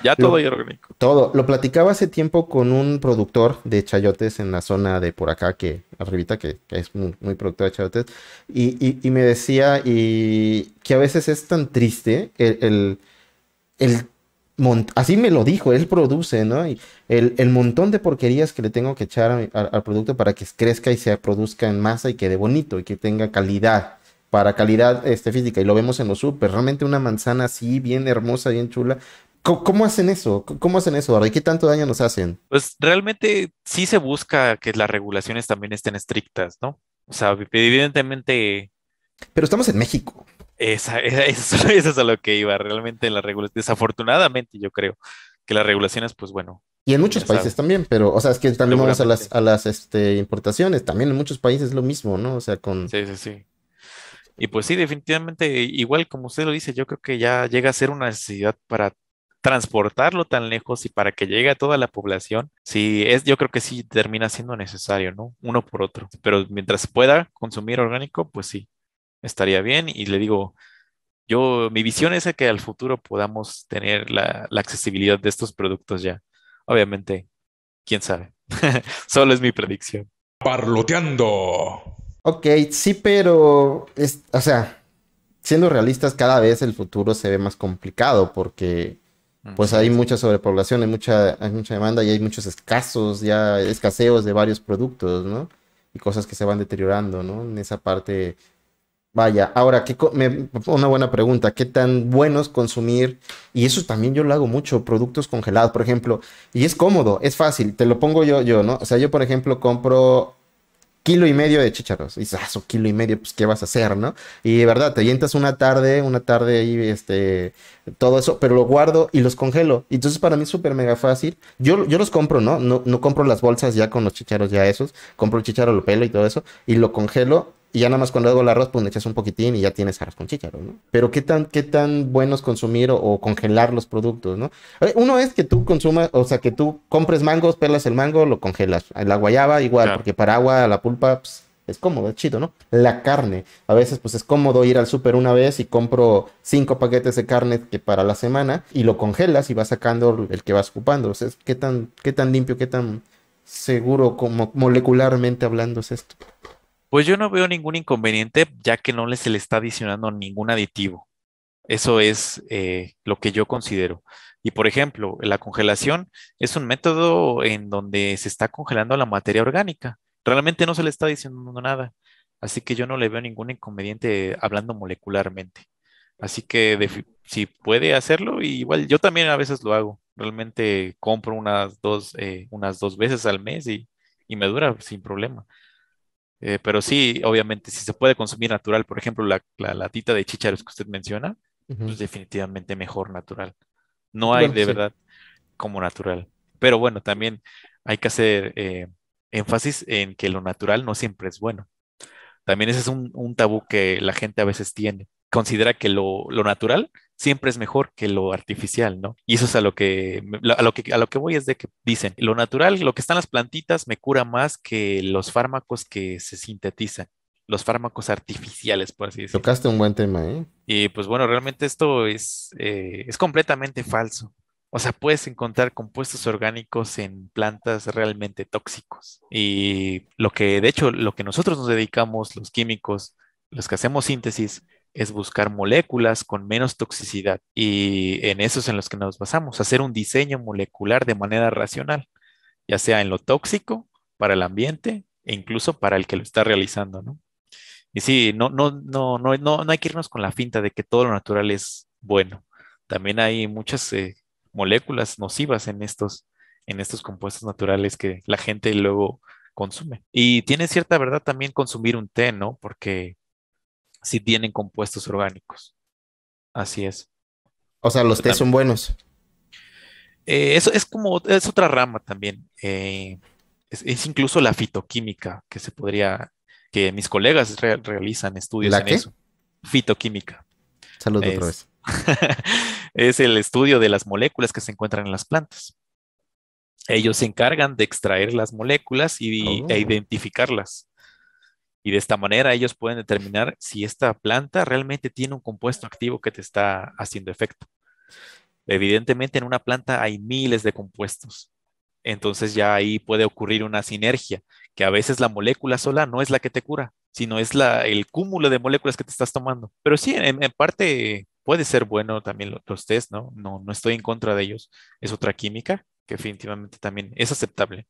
ya todo y orgánico. Todo, lo platicaba hace tiempo con un productor de chayotes en la zona de por acá, que arribita, que, es muy, muy, productor de chayotes, y, me decía y que a veces es tan triste el, el así me lo dijo, él produce, ¿no? el, montón de porquerías que le tengo que echar al producto para que crezca y se produzca en masa y quede bonito y que tenga calidad, para calidad este, física. Y lo vemos en los super, realmente una manzana así, bien hermosa, bien chula. ¿Cómo, hacen eso? ¿Cómo hacen eso ¿Y qué tanto daño nos hacen? Pues realmente sí se busca que las regulaciones también estén estrictas, ¿no? O sea, evidentemente... Pero estamos en México. Esa, eso, es a lo que iba realmente en la regulación. Desafortunadamente, yo creo que las regulaciones, pues bueno. Y en muchos países también, pero, o sea, es que también vamos a las, a las este, importaciones, también en muchos países lo mismo, ¿no? O sea, con. Sí, sí, sí. Y pues sí, definitivamente, igual como usted lo dice, yo creo que ya llega a ser una necesidad para transportarlo tan lejos y para que llegue a toda la población, sí, es, yo creo que sí termina siendo necesario, ¿no? Uno por otro. Pero mientras pueda consumir orgánico, pues sí, estaría bien. Y le digo, yo, mi visión es que al futuro podamos tener la, accesibilidad de estos productos ya. Obviamente, quién sabe. Solo es mi predicción. Parloteando. Ok, sí, pero, es, o sea, siendo realistas, cada vez el futuro se ve más complicado porque pues hay mucha sobrepoblación, hay mucha, hay mucha demanda y hay muchos escasos, ya escaseos de varios productos, ¿no? Y cosas que se van deteriorando, ¿no? En esa parte Vaya, ahora, me, una buena pregunta, ¿qué tan bueno es consumir? Y eso también yo lo hago mucho, productos congelados, por ejemplo, y es cómodo, es fácil, te lo pongo yo, yo, ¿no? O sea, yo, por ejemplo, compro kilo y medio de chicharos. y dices, ah, kilo y medio, pues, ¿qué vas a hacer, no? Y de verdad, te llentas una tarde, una tarde ahí, este, todo eso, pero lo guardo y los congelo, y entonces para mí es súper mega fácil, yo, yo los compro, ¿no? ¿no? No compro las bolsas ya con los chicharos ya esos, compro el chicharro, lo pelo y todo eso, y lo congelo, y ya nada más cuando hago el arroz, pues le echas un poquitín y ya tienes arroz con chícharo, ¿no? Pero qué tan, qué tan buenos consumir o, congelar los productos, ¿no? Uno es que tú consumas, o sea, que tú compres mangos, pelas el mango, lo congelas. La guayaba igual, porque para agua, la pulpa, pues, es cómodo, es chido, ¿no? La carne. A veces, pues es cómodo ir al súper una vez y compro cinco paquetes de carne que para la semana y lo congelas y vas sacando el que vas ocupando. O sea, qué tan, qué tan limpio, qué tan seguro como molecularmente hablando es esto. Pues yo no veo ningún inconveniente ya que no se le está adicionando ningún aditivo. Eso es eh, lo que yo considero. Y por ejemplo, la congelación es un método en donde se está congelando la materia orgánica. Realmente no se le está adicionando nada. Así que yo no le veo ningún inconveniente hablando molecularmente. Así que si puede hacerlo, igual yo también a veces lo hago. Realmente compro unas dos, eh, veces al mes y, y me dura sin problema. Eh, pero sí, obviamente, si se puede consumir natural, por ejemplo, la, la latita de chícharos que usted menciona, pues, definitivamente mejor natural. No hay de verdad como natural. Pero bueno, también hay que hacer eh, énfasis en que lo natural no siempre es bueno. También ese es un tabú que la gente a veces tiene considera que lo, natural siempre es mejor que lo artificial, ¿no? Y eso es a lo que a lo a lo que voy es de que dicen, lo natural, lo que están las plantitas me cura más que los fármacos que se sintetizan, los fármacos artificiales, por así decirlo. Tocaste un buen tema, ¿eh? Y pues bueno, realmente esto es, eh, es completamente falso. O sea, puedes encontrar compuestos orgánicos en plantas realmente tóxicos. Y lo que, de hecho, lo que nosotros nos dedicamos, los químicos, los que hacemos síntesis, es buscar moléculas con menos toxicidad y en esos es en los que nos basamos, hacer un diseño molecular de manera racional, ya sea en lo tóxico para el ambiente e incluso para el que lo está realizando, ¿no? Y sí, no, no, no, no, no, hay que irnos con la finta de que todo lo natural es bueno. También hay muchas eh, moléculas nocivas en estos, en estos compuestos naturales que la gente luego consume. Y tiene cierta verdad también consumir un té, ¿no? Porque si tienen compuestos orgánicos. Así es. O sea, los pues, té son buenos. Eh, eso es como, es otra rama también. Eh, es, incluso la fitoquímica que se podría, que mis colegas realizan estudios en eso. Fitoquímica. Saludos otra vez. es el estudio de las moléculas que se encuentran en las plantas. Ellos se encargan de extraer las moléculas y, e oh. identificarlas. Y de esta manera ellos pueden determinar si esta planta realmente tiene un compuesto activo que te está haciendo efecto. Evidentemente en una planta hay miles de compuestos. Entonces ya ahí puede ocurrir una sinergia, que a veces la molécula sola no es la que te cura, sino es la, el cúmulo de moléculas que te estás tomando. Pero sí, en, parte puede ser bueno también los test, ¿no? ¿no? No estoy en contra de ellos. Es otra química que definitivamente también es aceptable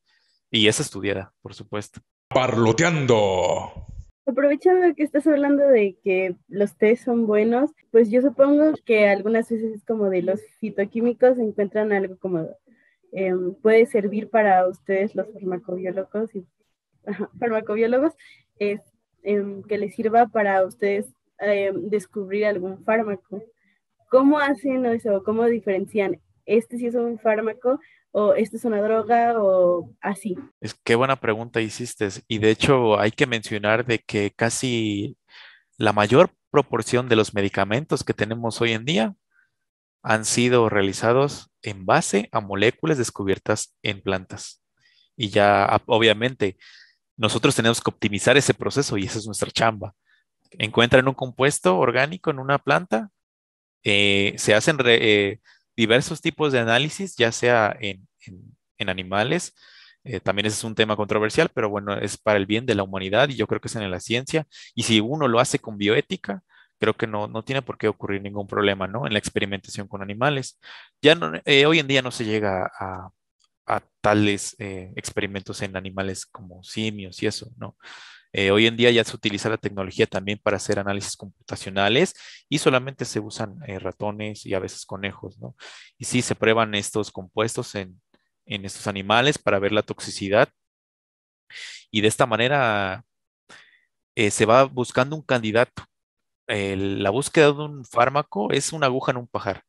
y es estudiada, por supuesto. Parloteando. Aprovechando que estás hablando de que los tés son buenos, pues yo supongo que algunas veces es como de los fitoquímicos encuentran algo como em, puede servir para ustedes los farmacobiólogos y farmacobiólogos em, que les sirva para ustedes em, descubrir algún fármaco. ¿Cómo hacen eso? ¿Cómo diferencian? Este sí es un fármaco o esta es una droga o así. Es qué buena pregunta hiciste. Y de hecho hay que mencionar de que casi la mayor proporción de los medicamentos que tenemos hoy en día han sido realizados en base a moléculas descubiertas en plantas. Y ya ah, obviamente nosotros tenemos que optimizar ese proceso y esa es nuestra chamba. Encuentran un compuesto orgánico en una planta, eh, se hacen eh, diversos tipos de análisis, ya sea en, en, animales. Eh, también ese es un tema controversial, pero bueno, es para el bien de la humanidad y yo creo que es en la ciencia. Y si uno lo hace con bioética, creo que no, no tiene por qué ocurrir ningún problema, ¿no? En la experimentación con animales. Ya eh, hoy en día no se llega a, a tales eh, experimentos en animales como simios y eso, ¿no? Eh, hoy en día ya se utiliza la tecnología también para hacer análisis computacionales y solamente se usan eh, ratones y a veces conejos, ¿no? Y sí, se prueban estos compuestos en, estos animales para ver la toxicidad. Y de esta manera eh, se va buscando un candidato. la búsqueda de un fármaco es una aguja en un pajar.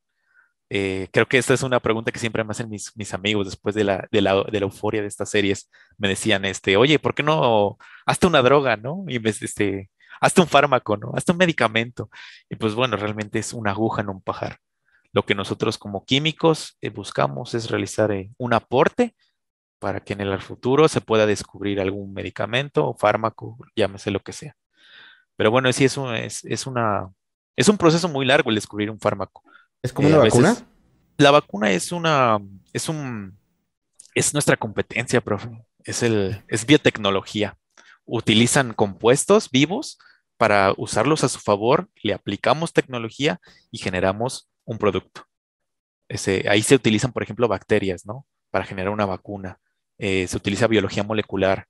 Eh, creo que esta es una pregunta que siempre me hacen mis, amigos después de la, de la, de, la, euforia de estas series. Me decían, este, oye, ¿por qué no hazte una droga, no? Y este, hazte un fármaco, ¿no? Hazte un medicamento. Y pues bueno, realmente es una aguja en un pajar. Lo que nosotros como químicos eh, buscamos es realizar eh, un aporte para que en el futuro se pueda descubrir algún medicamento o fármaco, llámese lo que sea. Pero bueno, sí, es, es, es, una, es un proceso muy largo el descubrir un fármaco ¿Es como eh, una vacuna? La vacuna es una, es un, es nuestra competencia, profe. Es el, es biotecnología. Utilizan compuestos vivos para usarlos a su favor, le aplicamos tecnología y generamos un producto. ahí se utilizan, por ejemplo, bacterias, ¿no? Para generar una vacuna. Eh, se utiliza biología molecular.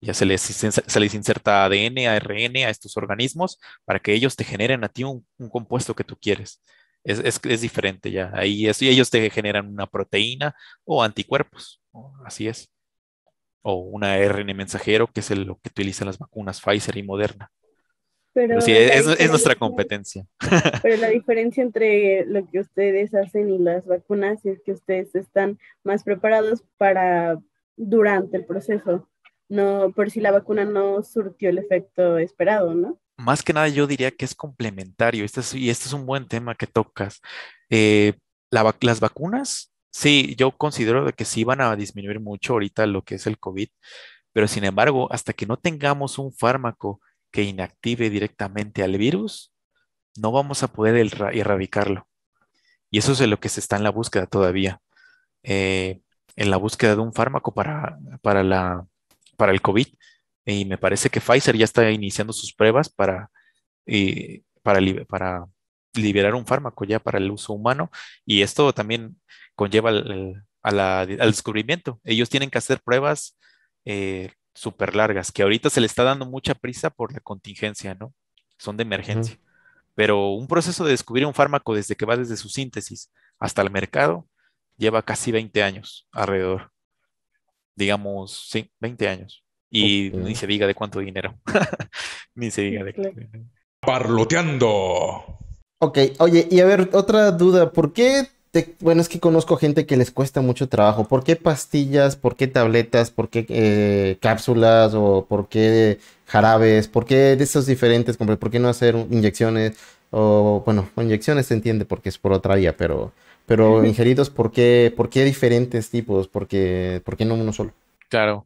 Ya se les, se les, inserta ADN, ARN a estos organismos para que ellos te generen a ti un, un compuesto que tú quieres es, es diferente ya. Ahí es, y ellos te generan una proteína o anticuerpos, así es. O una ARN mensajero, que es lo que utilizan las vacunas Pfizer y Moderna. sí, es, nuestra competencia. Pero la diferencia entre lo que ustedes hacen y las vacunas es que ustedes están más preparados para durante el proceso, no por si la vacuna no surtió el efecto esperado, ¿no? más que nada yo diría que es complementario, este y este es un buen tema que tocas. Eh, las vacunas, sí, yo considero que sí van a disminuir mucho ahorita lo que es el COVID, pero sin embargo, hasta que no tengamos un fármaco que inactive directamente al virus, no vamos a poder erradicarlo. Y eso es de lo que se está en la búsqueda todavía, eh, en la búsqueda de un fármaco para, para, la, para el COVID y me parece que Pfizer ya está iniciando sus pruebas para, para, liberar un fármaco ya para el uso humano y esto también conlleva al descubrimiento. Ellos tienen que hacer pruebas eh, súper largas, que ahorita se le está dando mucha prisa por la contingencia, ¿no? Son de emergencia. Pero un proceso de descubrir un fármaco desde que va desde su síntesis hasta el mercado lleva casi 20 años alrededor. Digamos, sí, 20 años. Y ni se diga de cuánto dinero. ni se diga de Parloteando. Ok, oye, y a ver, otra duda. ¿Por qué te... Bueno, es que conozco gente que les cuesta mucho trabajo. ¿Por qué pastillas? ¿Por qué tabletas? ¿Por qué eh, cápsulas? ¿O por qué jarabes? ¿Por qué de esos diferentes? ¿Por qué no hacer inyecciones? O, bueno, inyecciones se entiende porque es por otra vía, pero... Pero ingeridos, ¿por qué, por qué diferentes tipos? porque ¿Por qué no uno solo? Claro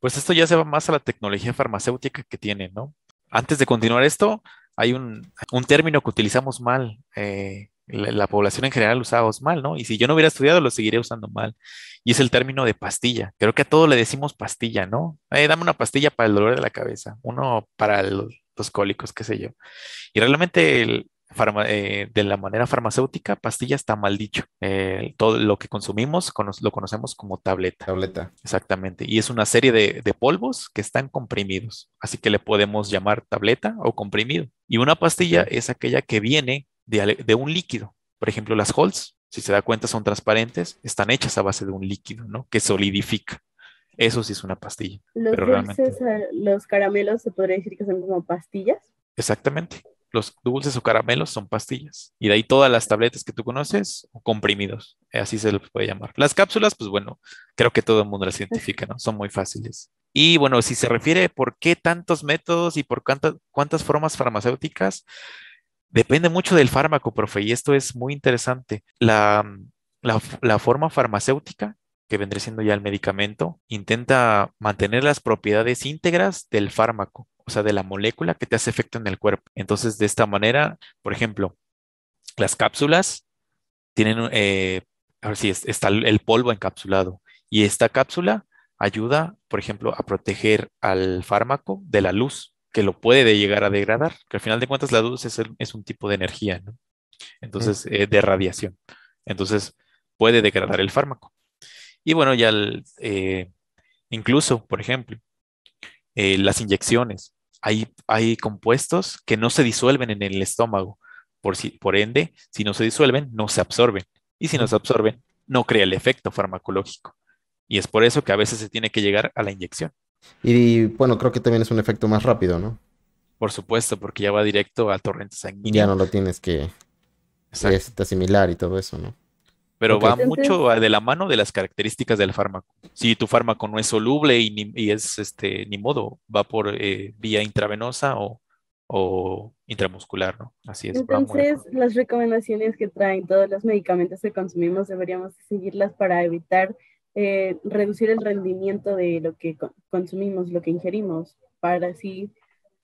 pues esto ya se va más a la tecnología farmacéutica que tiene, ¿no? Antes de continuar esto, hay un, término que utilizamos mal, eh, la, población en general usamos mal, ¿no? Y si yo no hubiera estudiado, lo seguiría usando mal. Y es el término de pastilla. Creo que a todos le decimos pastilla, ¿no? Eh, dame una pastilla para el dolor de la cabeza, uno para los cólicos, qué sé yo. Y realmente el, eh, de la manera farmacéutica, pastilla está mal dicho. Eh, todo lo que consumimos lo conocemos como tableta. Tableta. Exactamente. Y es una serie de, polvos que están comprimidos. Así que le podemos llamar tableta o comprimido. Y una pastilla es aquella que viene de, un líquido. Por ejemplo, las Holz, si se da cuenta, son transparentes, están hechas a base de un líquido, ¿no? Que solidifica. Eso sí es una pastilla. Los eh, los caramelos, se podría decir que son como pastillas. Exactamente los dulces o caramelos son pastillas. Y de ahí todas las tabletas que tú conoces, comprimidos, así se los puede llamar. Las cápsulas, pues bueno, creo que todo el mundo las identifica, ¿no? Son muy fáciles. Y bueno, si se refiere por qué tantos métodos y por cuántas, formas farmacéuticas, depende mucho del fármaco, profe, y esto es muy interesante. La, forma farmacéutica que vendría siendo ya el medicamento, intenta mantener las propiedades íntegras del fármaco o sea, de la molécula que te hace efecto en el cuerpo. Entonces, de esta manera, por ejemplo, las cápsulas tienen, eh, ver si está el polvo encapsulado y esta cápsula ayuda, por ejemplo, a proteger al fármaco de la luz que lo puede llegar a degradar, que al final de cuentas la luz es, un tipo de energía, ¿no? Entonces, eh, de radiación. Entonces, puede degradar el fármaco. Y bueno, ya eh, incluso, por ejemplo, eh, las inyecciones hay, hay compuestos que no se disuelven en el estómago. Por, si, por ende, si no se disuelven, no se absorben. Y si no se absorben, no crea el efecto farmacológico. Y es por eso que a veces se tiene que llegar a la inyección. Y bueno, creo que también es un efecto más rápido, ¿no? Por supuesto, porque ya va directo al torrente sanguíneo. Ya no lo tienes que, que este, asimilar y todo eso, ¿no? Pero va mucho de la mano de las características del fármaco. Si tu fármaco no es soluble y, es este ni modo, va por eh, vía intravenosa o, intramuscular, ¿no? Así es. Entonces, las recomendaciones que traen todos los medicamentos que consumimos deberíamos seguirlas para evitar eh, reducir el rendimiento de lo que consumimos, lo que ingerimos, para así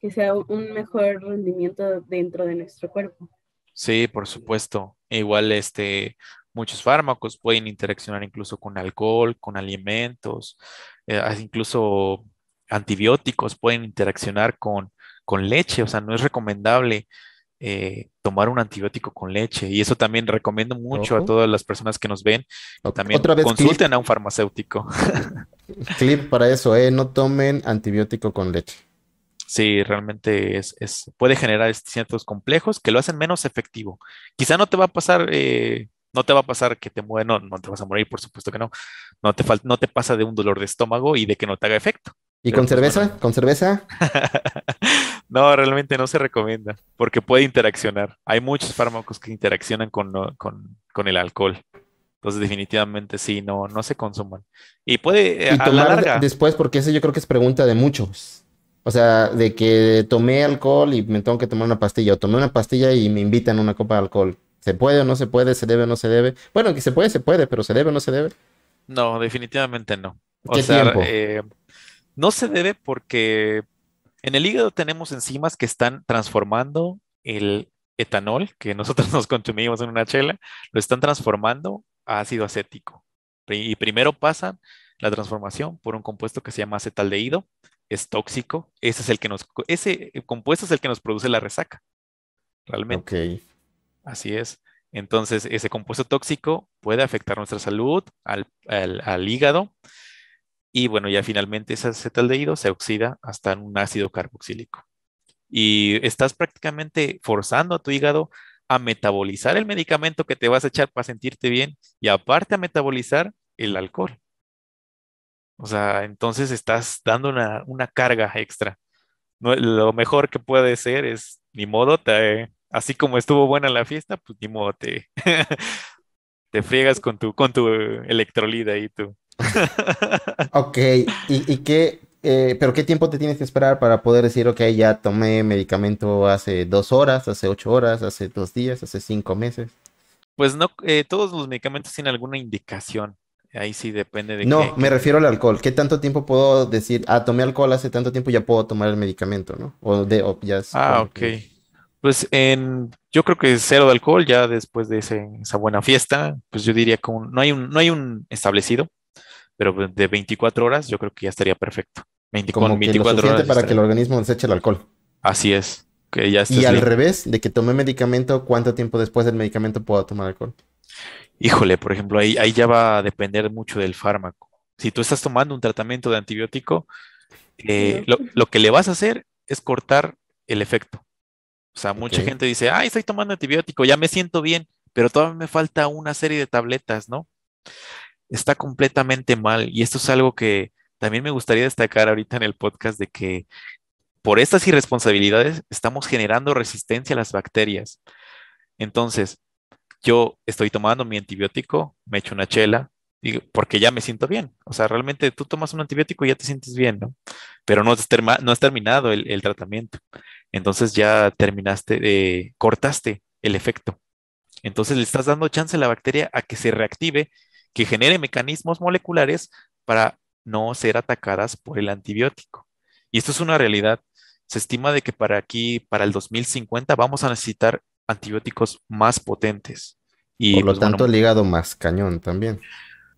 que sea un mejor rendimiento dentro de nuestro cuerpo. Sí, por supuesto. Igual, este, Muchos fármacos pueden interaccionar incluso con alcohol, con alimentos, eh, incluso antibióticos pueden interaccionar con, con, leche, o sea, no es recomendable eh, tomar un antibiótico con leche. Y eso también recomiendo mucho a todas las personas que nos ven, también consulten a un farmacéutico. clip para eso, eh, no tomen antibiótico con leche. Sí, realmente es, es, puede generar ciertos complejos que lo hacen menos efectivo. Quizá no te va a pasar no te va a pasar que te mueva, no, no te vas a morir, por supuesto que no. No te, no te pasa de un dolor de estómago y de que no te haga efecto. ¿Y con cerveza? ¿Con cerveza? no, realmente no se recomienda porque puede interaccionar. Hay muchos fármacos que interaccionan con, el alcohol. Entonces, definitivamente sí, no, no se consuman. Y puede. Eh, tomar después, porque eso yo creo que es pregunta de muchos. O sea, de que tomé alcohol y me tengo que tomar una pastilla, o tomé una pastilla y me invitan a una copa de alcohol. ¿Se puede o no se puede? ¿Se debe o no se debe? Bueno, que se puede, se puede, pero ¿se debe o no se debe? No, definitivamente no. Eh, no se debe porque en el hígado tenemos enzimas que están transformando el etanol que nosotros nos consumimos en una chela, lo están transformando a ácido acético. Y primero pasan la transformación por un compuesto que se llama acetaldehído, es tóxico, ese es el que nos ese compuesto es el que nos produce la resaca. Realmente. Okay. Así es. Entonces, ese compuesto tóxico puede afectar nuestra salud, al, hígado, y bueno, ya finalmente ese acetaldehído se oxida hasta en un ácido carboxílico. Y estás prácticamente forzando a tu hígado a metabolizar el medicamento que te vas a echar para sentirte bien y aparte a metabolizar el alcohol. O sea, entonces estás dando una, carga extra. lo mejor que puede ser es, ni modo, te, así como estuvo buena la fiesta, pues ni modo, te, friegas con tu, con tu electrolida ahí tú. ok, ¿y, qué? Eh, ¿Pero qué tiempo te tienes que esperar para poder decir, ok, ya tomé medicamento hace dos horas, hace ocho horas, hace dos días, hace cinco meses? Pues no, eh, todos los medicamentos tienen alguna indicación. Ahí sí depende de. No, me refiero al alcohol. ¿Qué tanto tiempo puedo decir, ah, tomé alcohol hace tanto tiempo, ya puedo tomar el medicamento, ¿no? O, de, o ya ah, ok. Pues en, yo creo que cero de alcohol, ya después de esa buena fiesta, pues yo diría que no, hay un, no hay un establecido, pero pues, de 24 horas yo creo que ya estaría perfecto. Como 24 horas. Para que el organismo deseche el alcohol. Así es. y al revés, de que tome medicamento, ¿cuánto tiempo después del medicamento puedo tomar alcohol? Híjole, por ejemplo, ahí, ya va a depender mucho del fármaco. Si tú estás tomando un tratamiento de antibiótico, eh, lo que le vas a hacer es cortar el efecto o sea, mucha gente dice, ay, estoy tomando antibiótico, ya me siento bien, pero todavía me falta una serie de tabletas, ¿no? Está completamente mal. Y esto es algo que también me gustaría destacar ahorita en el podcast de que por estas irresponsabilidades estamos generando resistencia a las bacterias. Entonces, yo estoy tomando mi antibiótico, me echo una chela, porque ya me siento bien. O sea, realmente tú tomas un antibiótico y ya te sientes bien, ¿no? Pero no, has, terminado el, tratamiento entonces ya terminaste, cortaste el efecto. Entonces le estás dando chance a la bacteria a que se reactive, que genere mecanismos moleculares para no ser atacadas por el antibiótico. Y esto es una realidad. Se estima de que para aquí, para el 2050, vamos a necesitar antibióticos más potentes. Y, por lo pues, tanto, ligado el hígado más cañón también.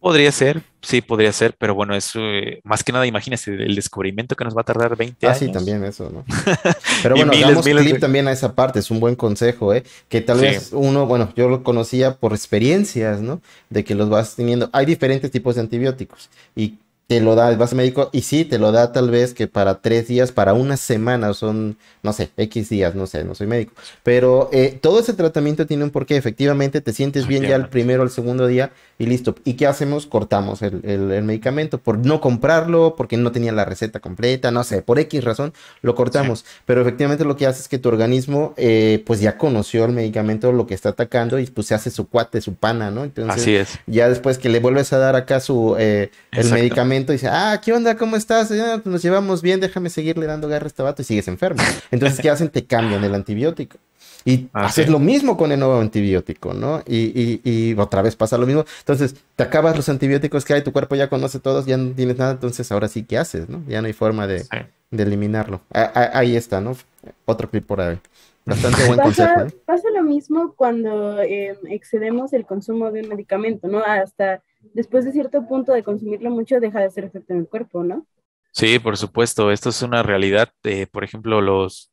Podría ser, sí, podría ser, pero bueno, es eh, más que nada, imagínese el descubrimiento que nos va a tardar 20 años. Ah, sí, también eso, ¿no? Pero bueno, damos clip también a esa parte, es un buen consejo, ¿eh? Que tal vez uno, bueno, yo lo conocía por experiencias, ¿no? De que los vas teniendo. Hay diferentes tipos de antibióticos y te lo da el base médico y sí, te lo da tal vez que para tres días, para una semana, son, no sé, X días, no sé, no soy médico. Pero eh, todo ese tratamiento tiene un porqué, efectivamente te sientes bien ya el primero, el segundo día y listo. ¿Y qué hacemos? Cortamos el, medicamento por no comprarlo, porque no tenía la receta completa, no sé, por X razón, lo cortamos. Pero efectivamente lo que hace es que tu organismo, eh, pues ya conoció el medicamento, lo que está atacando y pues se hace su cuate, su pana, ¿no? Entonces, Así es. Ya después que le vuelves a dar acá su, eh, el medicamento, dice, ah, ¿qué onda? ¿Cómo estás? Pues, nos llevamos bien, déjame seguirle dando garra a este vato y sigues enfermo. Entonces, ¿qué hacen? Te cambian el antibiótico. Y ah, haces lo mismo con el nuevo antibiótico, ¿no? Y, y, y, otra vez pasa lo mismo. Entonces, te acabas los antibióticos que hay, tu cuerpo ya conoce todos, ya no tienes nada, entonces ahora sí, ¿qué haces? ¿no? Ya no hay forma de, eliminarlo. ahí está, ¿no? Otro clip por ahí. Bastante buen pasa, consejo. ¿eh? Pasa lo mismo cuando em, excedemos el consumo de un medicamento, ¿no? Hasta después de cierto punto de consumirlo mucho deja de hacer efecto en el cuerpo, ¿no? Sí, por supuesto, esto es una realidad. Eh, por ejemplo, los,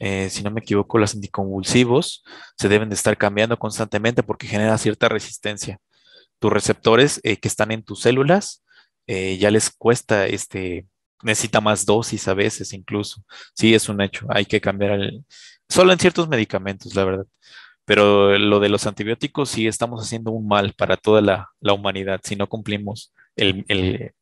eh, si no me equivoco, los anticonvulsivos se deben de estar cambiando constantemente porque genera cierta resistencia. Tus receptores eh, que están en tus células ya les cuesta, este, necesita más dosis a veces incluso. Sí, es un hecho, hay que cambiar el... Solo en ciertos medicamentos, la verdad pero lo de los antibióticos sí estamos haciendo un mal para toda la, humanidad si no cumplimos el,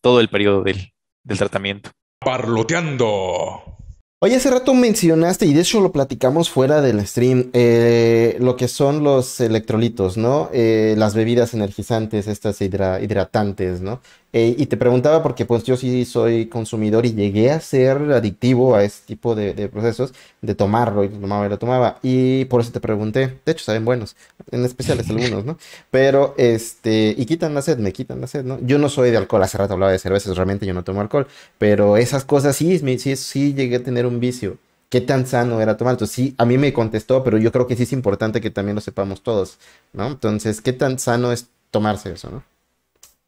todo el periodo del, tratamiento. Parloteando. Oye, hace rato mencionaste, y de hecho lo platicamos fuera del stream, eh, lo que son los electrolitos, ¿no? Eh, las bebidas energizantes, estas hidratantes, ¿no? Eh, y te preguntaba porque pues yo sí soy consumidor y llegué a ser adictivo a este tipo de, procesos, de tomarlo y lo tomaba y lo tomaba. Y por eso te pregunté, de hecho saben buenos, en especiales algunos, ¿no? Pero este, y quitan la sed, me quitan la sed, ¿no? Yo no soy de alcohol, hace rato hablaba de cervezas, realmente yo no tomo alcohol, pero esas cosas sí, sí, sí llegué a tener un vicio qué tan sano era tomar. Entonces, sí, a mí me contestó, pero yo creo que sí es importante que también lo sepamos todos, ¿no? Entonces, ¿qué tan sano es tomarse eso, no?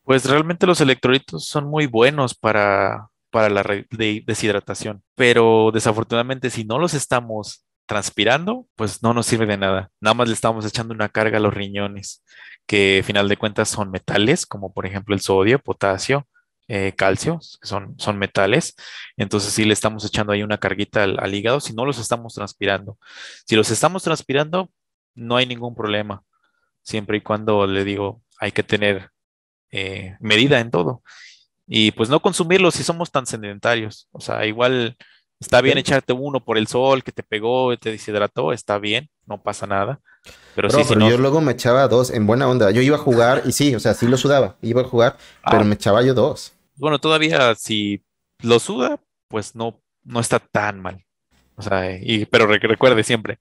Pues realmente los electrolitos son muy buenos para, para la deshidratación, pero desafortunadamente si no los estamos transpirando, pues no nos sirve de nada. Nada más le estamos echando una carga a los riñones, que al final de cuentas son metales, como por ejemplo el sodio, potasio, eh, calcio, que son, son metales. Entonces sí le estamos echando ahí una carguita al hígado si no los estamos transpirando. Si los estamos transpirando, no hay ningún problema, siempre y cuando le digo, hay que tener eh, medida en todo. Y pues no consumirlo si somos tan sedentarios. O sea, igual está bien echarte uno por el sol que te pegó, te deshidrató, está bien, no pasa nada. Pero, pero si yo luego me echaba dos en buena onda. Yo iba a jugar y sí, o sea, sí lo sudaba, iba a jugar, ah. pero me echaba yo dos. Bueno, todavía si lo suda, pues no, no está tan mal. O sea, y, pero recuerde siempre,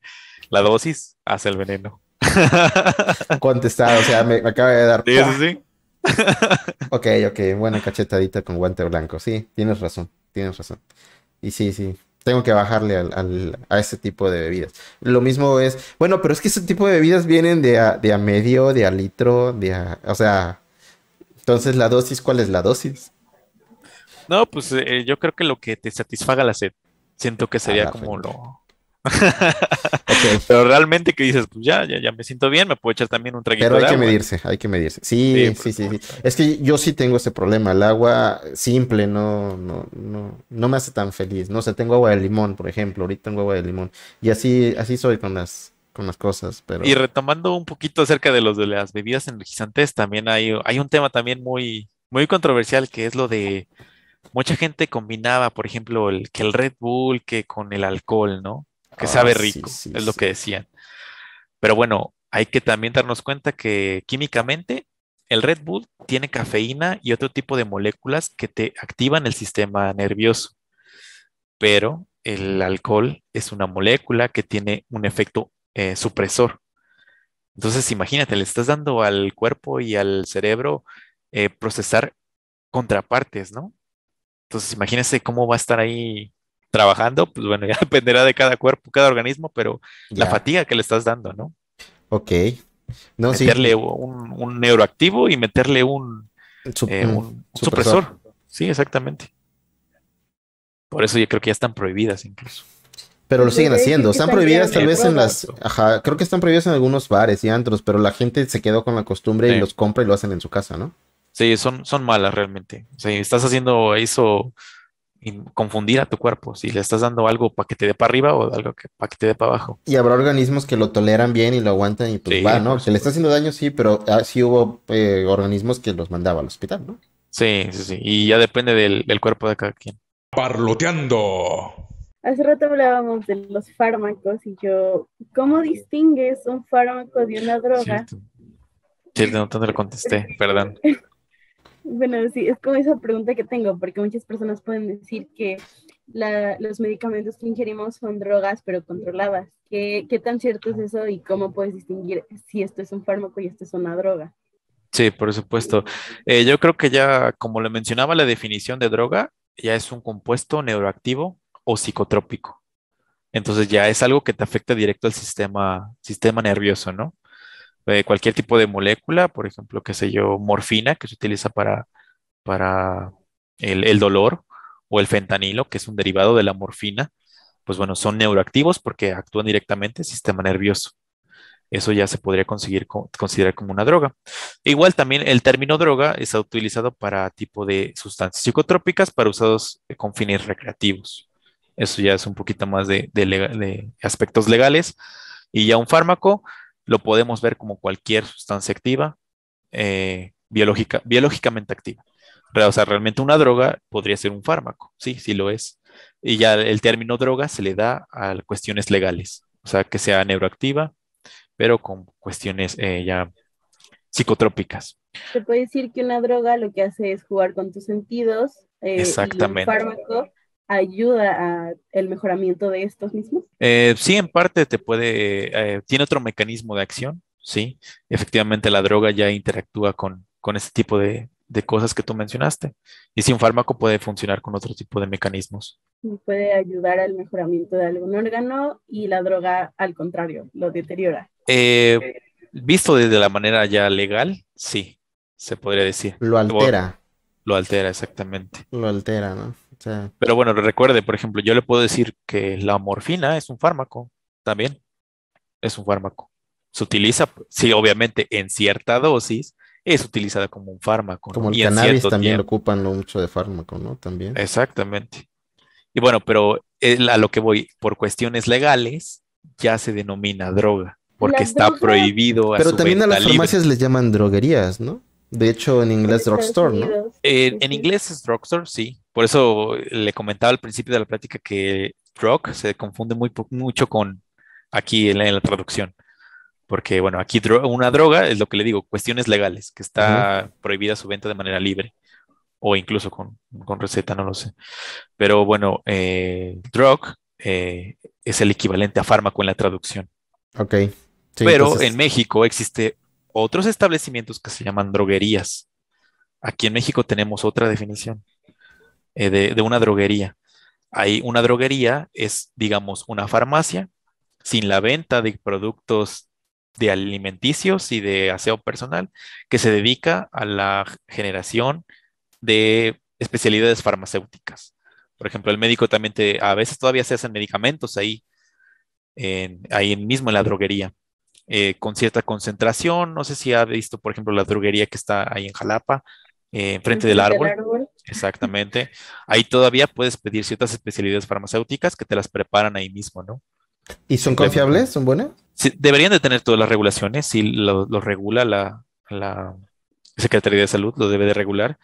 la dosis hace el veneno. Contestado, o sea, me, me acaba de dar. Sí, sí ok, ok, buena cachetadita con guante blanco. Sí, tienes razón, tienes razón. Y sí, sí, tengo que bajarle a ese tipo de bebidas. Lo mismo es, bueno, pero es que ese tipo de bebidas vienen de a, de a medio, de a litro, de a, o sea, entonces la dosis, ¿cuál es la dosis? No, pues eh, yo creo que lo que te satisfaga la sed, siento que sería como lo, Pero realmente que dices, pues ya, ya, ya me siento bien, me puedo echar también un traguito. Pero hay que medirse, hay que medirse. Sí, sí, pues, sí, Es que yo sí tengo ese problema. El agua simple no, no, no, no me hace tan feliz. No sé, tengo agua de limón, por ejemplo. Ahorita tengo agua de limón. Y así, así soy con las con las cosas, pero... Y retomando un poquito acerca de los de las bebidas energizantes, también hay, hay un tema también muy, muy controversial que es lo de mucha gente combinaba, por ejemplo, el, que el Red Bull que con el alcohol, ¿no? que sabe ah, rico, es lo que decían. Pero bueno, hay que también darnos cuenta que químicamente el Red Bull tiene cafeína y otro tipo de moléculas que te activan el sistema nervioso, pero el alcohol es una molécula que tiene un efecto eh, supresor. Entonces, imagínate, le estás dando al cuerpo y al cerebro eh, procesar contrapartes, ¿no? Entonces, imagínese cómo va a estar ahí trabajando, pues bueno, ya dependerá de cada cuerpo, cada organismo, pero la fatiga que le estás dando, ¿no? Ok. No, meterle un, neuroactivo y meterle un, eh, supresor. Sí, exactamente. Por eso yo creo que ya están prohibidas incluso. Pero lo siguen haciendo. Están prohibidas tal vez en las... Ajá, creo que están prohibidas en algunos bares y antros, pero la gente se quedó con la costumbre y los compra y lo hacen en su casa, ¿no? Sí, son, son malas realmente. Si estás haciendo eso confundir a tu cuerpo, si le estás dando algo para que te dé para arriba o algo que para que te dé para abajo. Y habrá organismos que lo toleran bien y lo aguantan y pues va, ¿no? Se le está haciendo daño, sí, pero ah, sí hubo eh, organismos que los mandaba al hospital, ¿no? Sí, sí, sí. Y ya depende del, cuerpo de cada quien. Parloteando. Hace rato hablábamos de los fármacos y yo, ¿cómo distingues un fármaco de una droga? Cierto, Cierto no te lo contesté, perdón. Bueno, sí, es como esa pregunta que tengo, porque muchas personas pueden decir que los medicamentos que ingerimos son drogas, pero controladas. ¿Qué, tan cierto es eso y cómo puedes distinguir si esto es un fármaco y esto es una droga? Sí, por supuesto. Eh, yo creo que ya, como le mencionaba, la definición de droga ya es un compuesto neuroactivo o psicotrópico. Entonces ya es algo que te afecta directo al sistema, sistema nervioso, ¿no? Eh, cualquier tipo de molécula, por ejemplo, qué sé yo, morfina, que se utiliza para, para el, dolor, o el fentanilo, que es un derivado de la morfina, pues bueno, son neuroactivos porque actúan directamente en el sistema nervioso. Eso ya se podría considerar como una droga. igual también el término droga está utilizado para tipo de sustancias psicotrópicas para usados con fines recreativos. Eso ya es un poquito más de, de aspectos legales. Y ya un fármaco lo podemos ver como cualquier sustancia activa, eh, biológica, biológicamente activa. O sea, realmente una droga podría ser un fármaco, sí, sí lo es. Y ya el término droga se le da a cuestiones legales, o sea, que sea neuroactiva, pero con cuestiones eh, ya psicotrópicas. Se puede decir que una droga lo que hace es jugar con tus sentidos. Eh, un fármaco ayuda al mejoramiento de estos mismos? Eh, sí, en parte te puede, eh, tiene otro mecanismo de acción, sí. Efectivamente, la droga ya interactúa con, con este tipo de, cosas que tú mencionaste. Y si un fármaco puede funcionar con otro tipo de mecanismos. Puede ayudar al mejoramiento de algún órgano y la droga, al contrario, lo deteriora. Eh, visto desde la manera ya legal, sí, se podría decir. Lo altera. Lo altera, exactamente. Lo altera, ¿no? Pero bueno, recuerde, por ejemplo, yo le puedo decir que la morfina es un fármaco también. Es un fármaco. Se utiliza, sí, obviamente, en cierta dosis, es utilizada como un fármaco. Como el cannabis también lo ocupan mucho de fármaco, ¿no? También. Exactamente. Y bueno, pero eh, a lo que voy, por cuestiones legales, ya se denomina droga, porque está prohibido. A pero también a las farmacias les llaman droguerías, ¿no? De hecho, en inglés drugstore, ¿no? en inglés es drugstore, sí. Por eso le comentaba al principio de la plática que drug se confunde muy, mucho con aquí en la, traducción. Porque, bueno, aquí una droga es lo que le digo, cuestiones legales, que está prohibida su venta de manera libre o incluso con, receta, no lo sé. Pero bueno, eh, drug eh, es el equivalente a fármaco en la traducción. Ok. Pero en México existe otros establecimientos que se llaman droguerías. Aquí en México tenemos otra definición. Eh, de, una droguería. Hay una droguería, es, digamos, una farmacia sin la venta de productos de alimenticios y de aseo personal que se dedica a la generación de especialidades farmacéuticas. Por ejemplo, el médico también te, a veces todavía se hacen medicamentos ahí, ahí mismo en la droguería, eh, con cierta concentración. No sé si ha visto, por ejemplo, la droguería que está ahí en Jalapa, eh, enfrente del árbol. Exactamente. Ahí todavía puedes pedir ciertas especialidades farmacéuticas que te las preparan ahí mismo, ¿no? ¿Y son confiables? ¿Son buenas? Sí, deberían de tener todas las regulaciones. Si lo, regula la, Secretaría de Salud, lo debe de regular.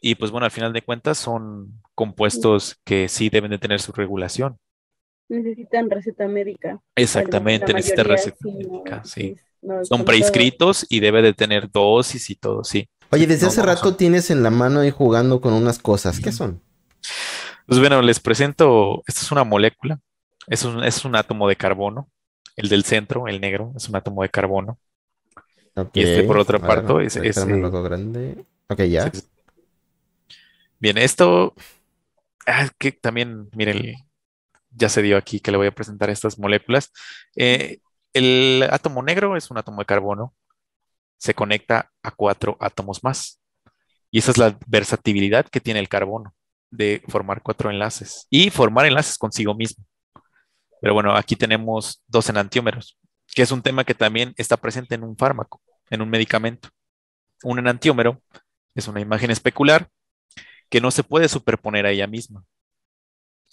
Y pues bueno, al final de cuentas son compuestos que sí deben de tener su regulación. Necesitan receta médica. Exactamente, necesitan receta médica, sí. son prescritos y debe de tener dosis y todo, sí. Oye, desde hace rato tienes en la mano ahí jugando con unas cosas. ¿Qué son? Pues bueno, les presento, esta es una molécula, es un, es un átomo de carbono, el del centro, el negro, es un átomo de carbono. Y este por otra parte es... es el grande. Ok, ya. bien, esto... Ah, que también, miren, ya se dio aquí que le voy a presentar estas moléculas. Eh, el átomo negro es un átomo de carbono, se conecta a cuatro átomos más. Y esa es la versatilidad que tiene el carbono de formar cuatro enlaces y formar enlaces consigo mismo. Pero bueno, aquí tenemos dos enantiómeros, que es un tema que también está presente en un fármaco, en un medicamento. Un enantiómero es una imagen especular que no se puede superponer a ella misma.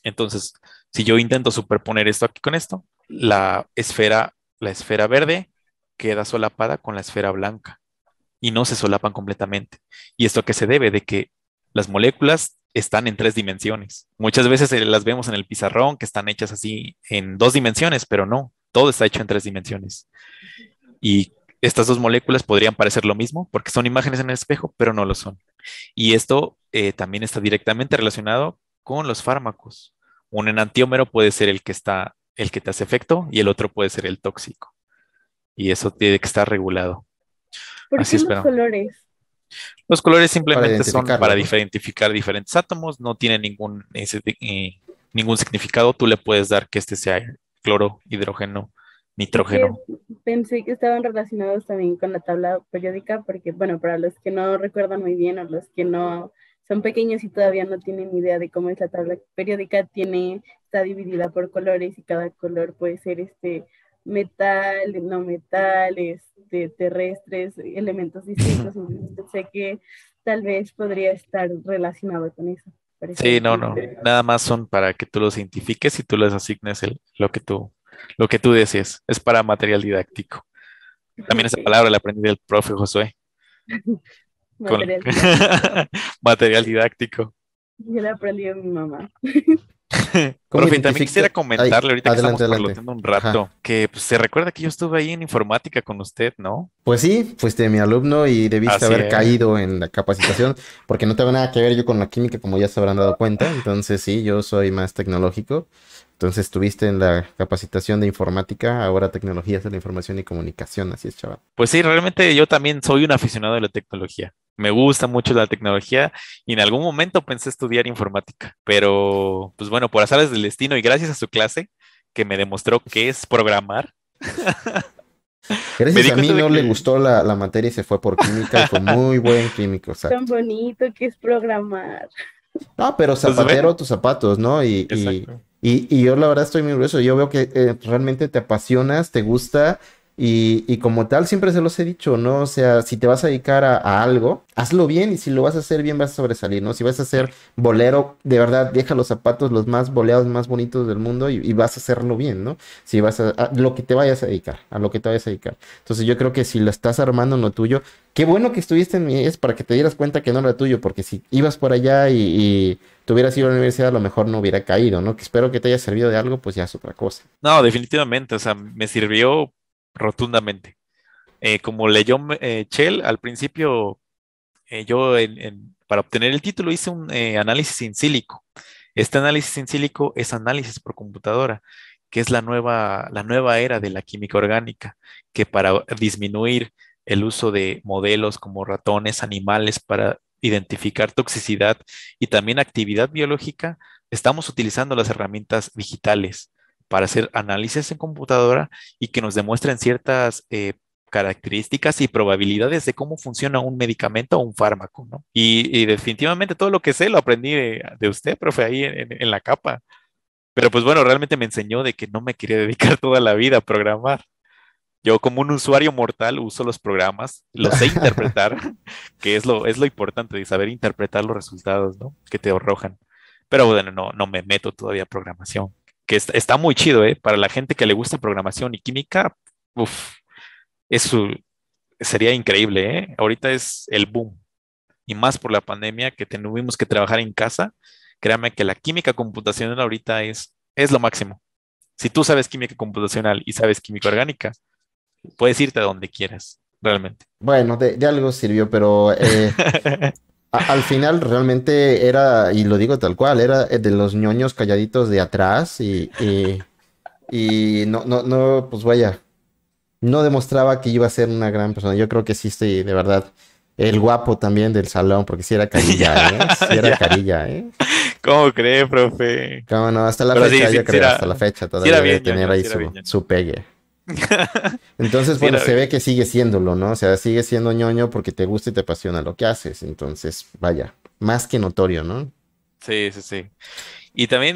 Entonces, si yo intento superponer esto aquí con esto, la esfera, la esfera verde queda solapada con la esfera blanca y no se solapan completamente. ¿Y esto que qué se debe? De que las moléculas están en tres dimensiones. Muchas veces eh, las vemos en el pizarrón que están hechas así en dos dimensiones, pero no, todo está hecho en tres dimensiones. Y estas dos moléculas podrían parecer lo mismo porque son imágenes en el espejo, pero no lo son. Y esto eh, también está directamente relacionado con los fármacos. Un enantiómero puede ser el que está, el que te hace efecto y el otro puede ser el tóxico y eso tiene que estar regulado. ¿Por qué los colores? Los colores simplemente son para identificar diferentes átomos, no tienen ningún, eh, ningún significado. Tú le puedes dar que este sea cloro, hidrógeno, nitrógeno. Pensé que estaban relacionados también con la tabla periódica, porque, bueno, para los que no recuerdan muy bien o los que no son pequeños y todavía no tienen idea de cómo es la tabla periódica, tiene, está dividida por colores y cada color puede ser este metal, no metal, este, terrestres, elementos distintos. Sé sé que tal vez podría estar relacionado con eso. sí, no, no. Nada más son para que tú los identifiques y tú les asignes el, lo, que tú, lo que tú desees. Es para material didáctico. También esa palabra la aprendí del profe Josué. material, didáctico. material didáctico. Yo la aprendí de mi mamá. Profe, también quisiera comentarle ahorita que estamos un rato, que pues, se recuerda que yo estuve ahí en informática con usted, ¿no? Pues sí, fuiste mi alumno y debiste haber caído en la capacitación, porque no tengo nada que ver yo con la química, como ya se habrán dado cuenta. Entonces sí, yo soy más tecnológico. Entonces estuviste en la capacitación de informática, ahora tecnologías de la información y comunicación, así es, chaval. Pues sí, realmente yo también soy un aficionado de la tecnología me gusta mucho la tecnología y en algún momento pensé estudiar informática, pero pues bueno, por azares del destino y gracias a su clase que me demostró qué es programar. Gracias a mí no le gustó la, materia y se fue por química muy buen químico. Tan bonito que es programar. No, pero pues, zapatero tus zapatos, ¿no? Y, y, yo la verdad estoy muy orgulloso, Yo veo que eh, realmente te apasionas, te gusta y, como tal, siempre se los he dicho, ¿no? O sea, si te vas a dedicar a, algo, hazlo bien y si lo vas a hacer bien vas a sobresalir, ¿no? Si vas a ser bolero, de verdad, deja los zapatos los más boleados, más bonitos del mundo y, vas a hacerlo bien, ¿no? Si vas a, lo que te vayas a dedicar, a lo que te vayas a dedicar. Entonces yo creo que si lo estás armando en lo tuyo, qué bueno que estuviste en mi, es para que te dieras cuenta que no era tuyo, porque si ibas por allá y, tuvieras ido a la universidad, a lo mejor no hubiera caído, ¿no? Que espero que te haya servido de algo, pues ya es otra cosa. No, definitivamente, o sea, me sirvió rotundamente. Eh, como leyó Shell eh, al principio eh, yo para obtener el título hice un análisis en sílico. Este análisis en sílico es análisis por computadora, que es la nueva, la nueva era de la química orgánica, que para disminuir el uso de modelos como ratones, animales, para identificar toxicidad y también actividad biológica, estamos utilizando las herramientas digitales para hacer análisis en computadora y que nos demuestren ciertas eh, características y probabilidades de cómo funciona un medicamento o un fármaco, ¿no? Y, definitivamente todo lo que sé lo aprendí de, usted, profe, ahí en, la capa. Pero pues bueno, realmente me enseñó de que no me quería dedicar toda la vida a programar. Yo como un usuario mortal uso los programas, los sé interpretar, que es lo, es lo importante de saber interpretar los resultados, ¿no? Que te arrojan. Pero bueno, no, no me meto todavía a programación que está, muy chido, ¿eh? Para la gente que le gusta programación y química, uff, eso sería increíble, ¿eh? Ahorita es el boom. Y más por la pandemia que tuvimos que trabajar en casa, créame que la química computacional ahorita es, es lo máximo. Si tú sabes química computacional y sabes química orgánica, puedes irte a donde quieras, realmente. Bueno, de, algo sirvió, pero eh, al final realmente era, y lo digo tal cual, era de los ñoños calladitos de atrás y, y, no, no, no, pues vaya, no demostraba que iba a ser una gran persona. Yo creo que sí de verdad, el guapo también del salón, porque si era carilla, ¿eh? Sí era carilla, ¿eh? ¿Cómo cree, profe? Cómo no, hasta la fecha, hasta la fecha todavía ahí su, su pegue. Entonces, bueno, se ve que sigue siéndolo, ¿no? O sea, sigue siendo ñoño porque te gusta y te apasiona lo que haces. Entonces, vaya, más que notorio, ¿no? Sí, sí, sí. Y también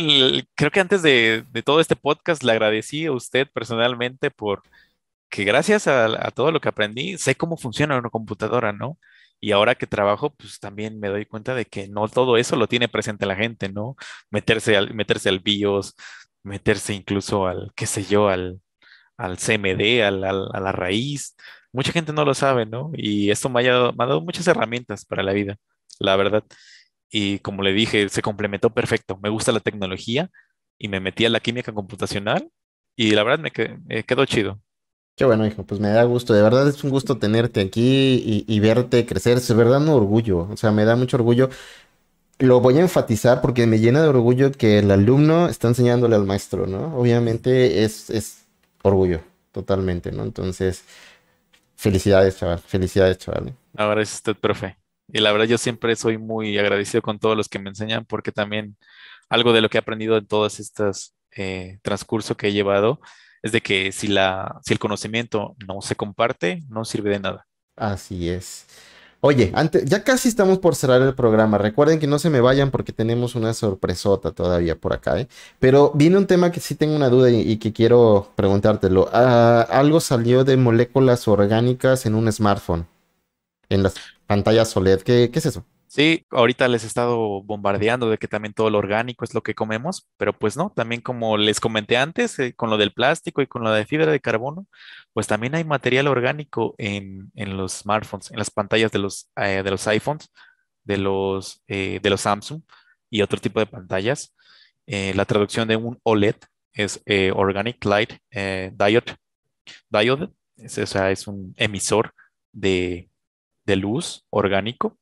creo que antes de, todo este podcast le agradecí a usted personalmente por que gracias a, a, todo lo que aprendí, sé cómo funciona una computadora, ¿no? Y ahora que trabajo, pues también me doy cuenta de que no todo eso lo tiene presente la gente, ¿no? Meterse al, meterse al BIOS, meterse incluso al, qué sé yo, al, al CMD, al, a la raíz. Mucha gente no lo sabe, ¿no? Y esto me ha, dado, muchas herramientas para la vida, la verdad. Y como le dije, se complementó perfecto. Me gusta la tecnología y me metí a la química computacional y la verdad me, quedó chido. Qué bueno, hijo, pues me da gusto. De verdad es un gusto tenerte aquí y, verte crecer. Es verdad un orgullo. O sea, me da mucho orgullo. Lo voy a enfatizar porque me llena de orgullo que el alumno está enseñándole al maestro, ¿no? Obviamente es, es orgullo, totalmente, ¿no? Entonces, felicidades, chaval, felicidades, chaval. Ahora ¿eh? es usted, profe. Y la verdad, yo siempre soy muy agradecido con todos los que me enseñan, porque también algo de lo que he aprendido en todas estas eh, transcurso que he llevado es de que si, la, si el conocimiento no se comparte, no sirve de nada. Así es. Oye, antes, ya casi estamos por cerrar el programa. Recuerden que no se me vayan porque tenemos una sorpresota todavía por acá. ¿eh? Pero viene un tema que sí tengo una duda y, que quiero preguntártelo. Ah, algo salió de moléculas orgánicas en un smartphone, en las pantallas OLED. qué es eso? Sí, ahorita les he estado bombardeando de que también todo lo orgánico es lo que comemos, pero pues no, también como les comenté antes, eh, con lo del plástico y con lo de fibra de carbono, pues también hay material orgánico en, los smartphones, en las pantallas de los, eh, de los iPhones, de los, eh, de los Samsung y otro tipo de pantallas. la traducción de un OLED es Organic Light Diode. Diode es, sea, es un emisor de, de luz orgánico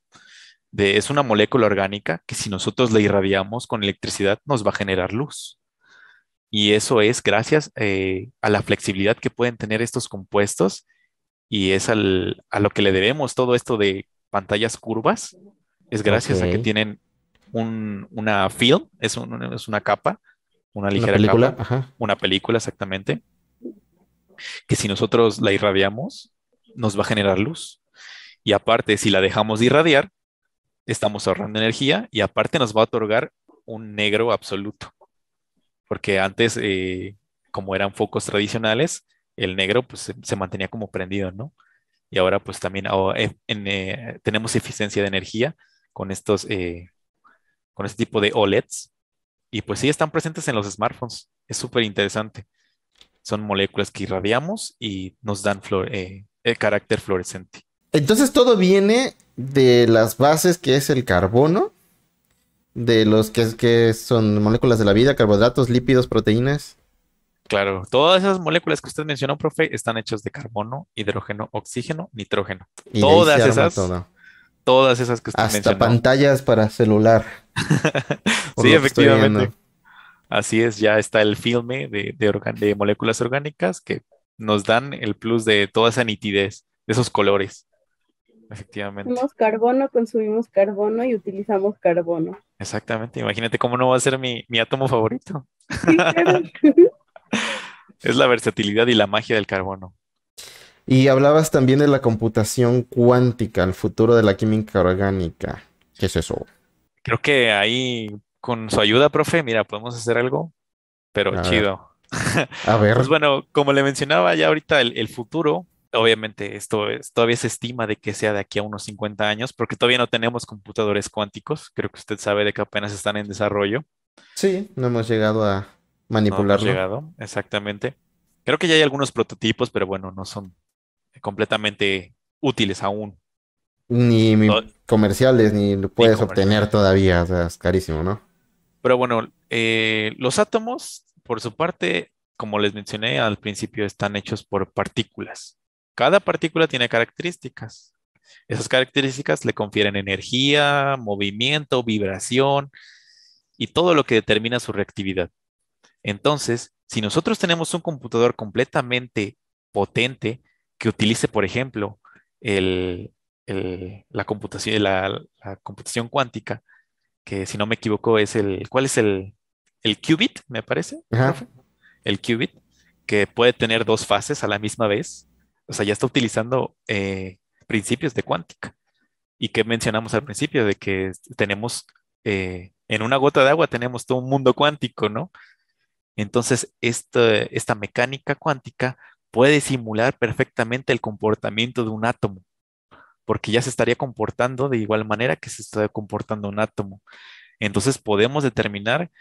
es una molécula orgánica que si nosotros la irradiamos con electricidad nos va a generar luz. Y eso es gracias eh, a la flexibilidad que pueden tener estos compuestos y es al, a lo que le debemos todo esto de pantallas curvas. Es gracias a que tienen un, una film, es, es, una capa, una ligera película, capa, una película exactamente, que si nosotros la irradiamos nos va a generar luz. Y aparte, si la dejamos de irradiar, estamos ahorrando energía y aparte nos va a otorgar un negro absoluto. Porque antes, eh, como eran focos tradicionales, el negro pues, se, mantenía como prendido, ¿no? Y ahora pues también eh, eh, tenemos eficiencia de energía con estos, con este tipo de OLEDs. Y pues sí, están presentes en los smartphones. Es súper interesante. Son moléculas que irradiamos y nos dan el carácter fluorescente. Entonces todo viene de las bases que es el carbono, de los que, son moléculas de la vida, carbohidratos, lípidos, proteínas. Claro, todas esas moléculas que usted mencionó, profe, están hechas de carbono, hidrógeno, oxígeno, nitrógeno. todas esas. Todas esas que usted Hasta pantallas para celular. sí, efectivamente. Así es, ya está el filme de, de moléculas orgánicas que nos dan el plus de toda esa nitidez, de esos colores. Efectivamente. Consumimos carbono, consumimos carbono y utilizamos carbono. Exactamente. Imagínate cómo no va a ser mi, átomo favorito. es la versatilidad y la magia del carbono. Y hablabas también de la computación cuántica, el futuro de la química orgánica. ¿Qué es eso? Creo que ahí, con su ayuda, profe, mira, podemos hacer algo, pero chido. A pues ver. Pues bueno, como le mencionaba ya ahorita, el, el futuro Obviamente esto es, todavía se estima de que sea de aquí a unos 50 años, porque todavía no tenemos computadores cuánticos. Creo que usted sabe de que apenas están en desarrollo. Sí, no hemos llegado a manipularlos. No hemos llegado, exactamente. Creo que ya hay algunos prototipos, pero bueno, no son completamente útiles aún. Ni comerciales, ni lo puedes obtener todavía, o sea, es carísimo, ¿no? Pero bueno, eh, los átomos, por su parte, como les mencioné al principio, están hechos por partículas. Cada partícula tiene características. Esas características le confieren energía, movimiento, vibración y todo lo que determina su reactividad. Entonces, si nosotros tenemos un computador completamente potente que utilice, por ejemplo, la, computación, cuántica, que si no me equivoco es el, ¿cuál es el? El qubit, me parece. El qubit, que puede tener dos fases a la misma vez o sea, ya está utilizando eh, principios de cuántica. Y que mencionamos al principio, de que tenemos, eh, en una gota de agua tenemos todo un mundo cuántico, ¿no? Entonces, esta, esta mecánica cuántica puede simular perfectamente el comportamiento de un átomo, porque ya se estaría comportando de igual manera que se está comportando un átomo. Entonces, podemos determinar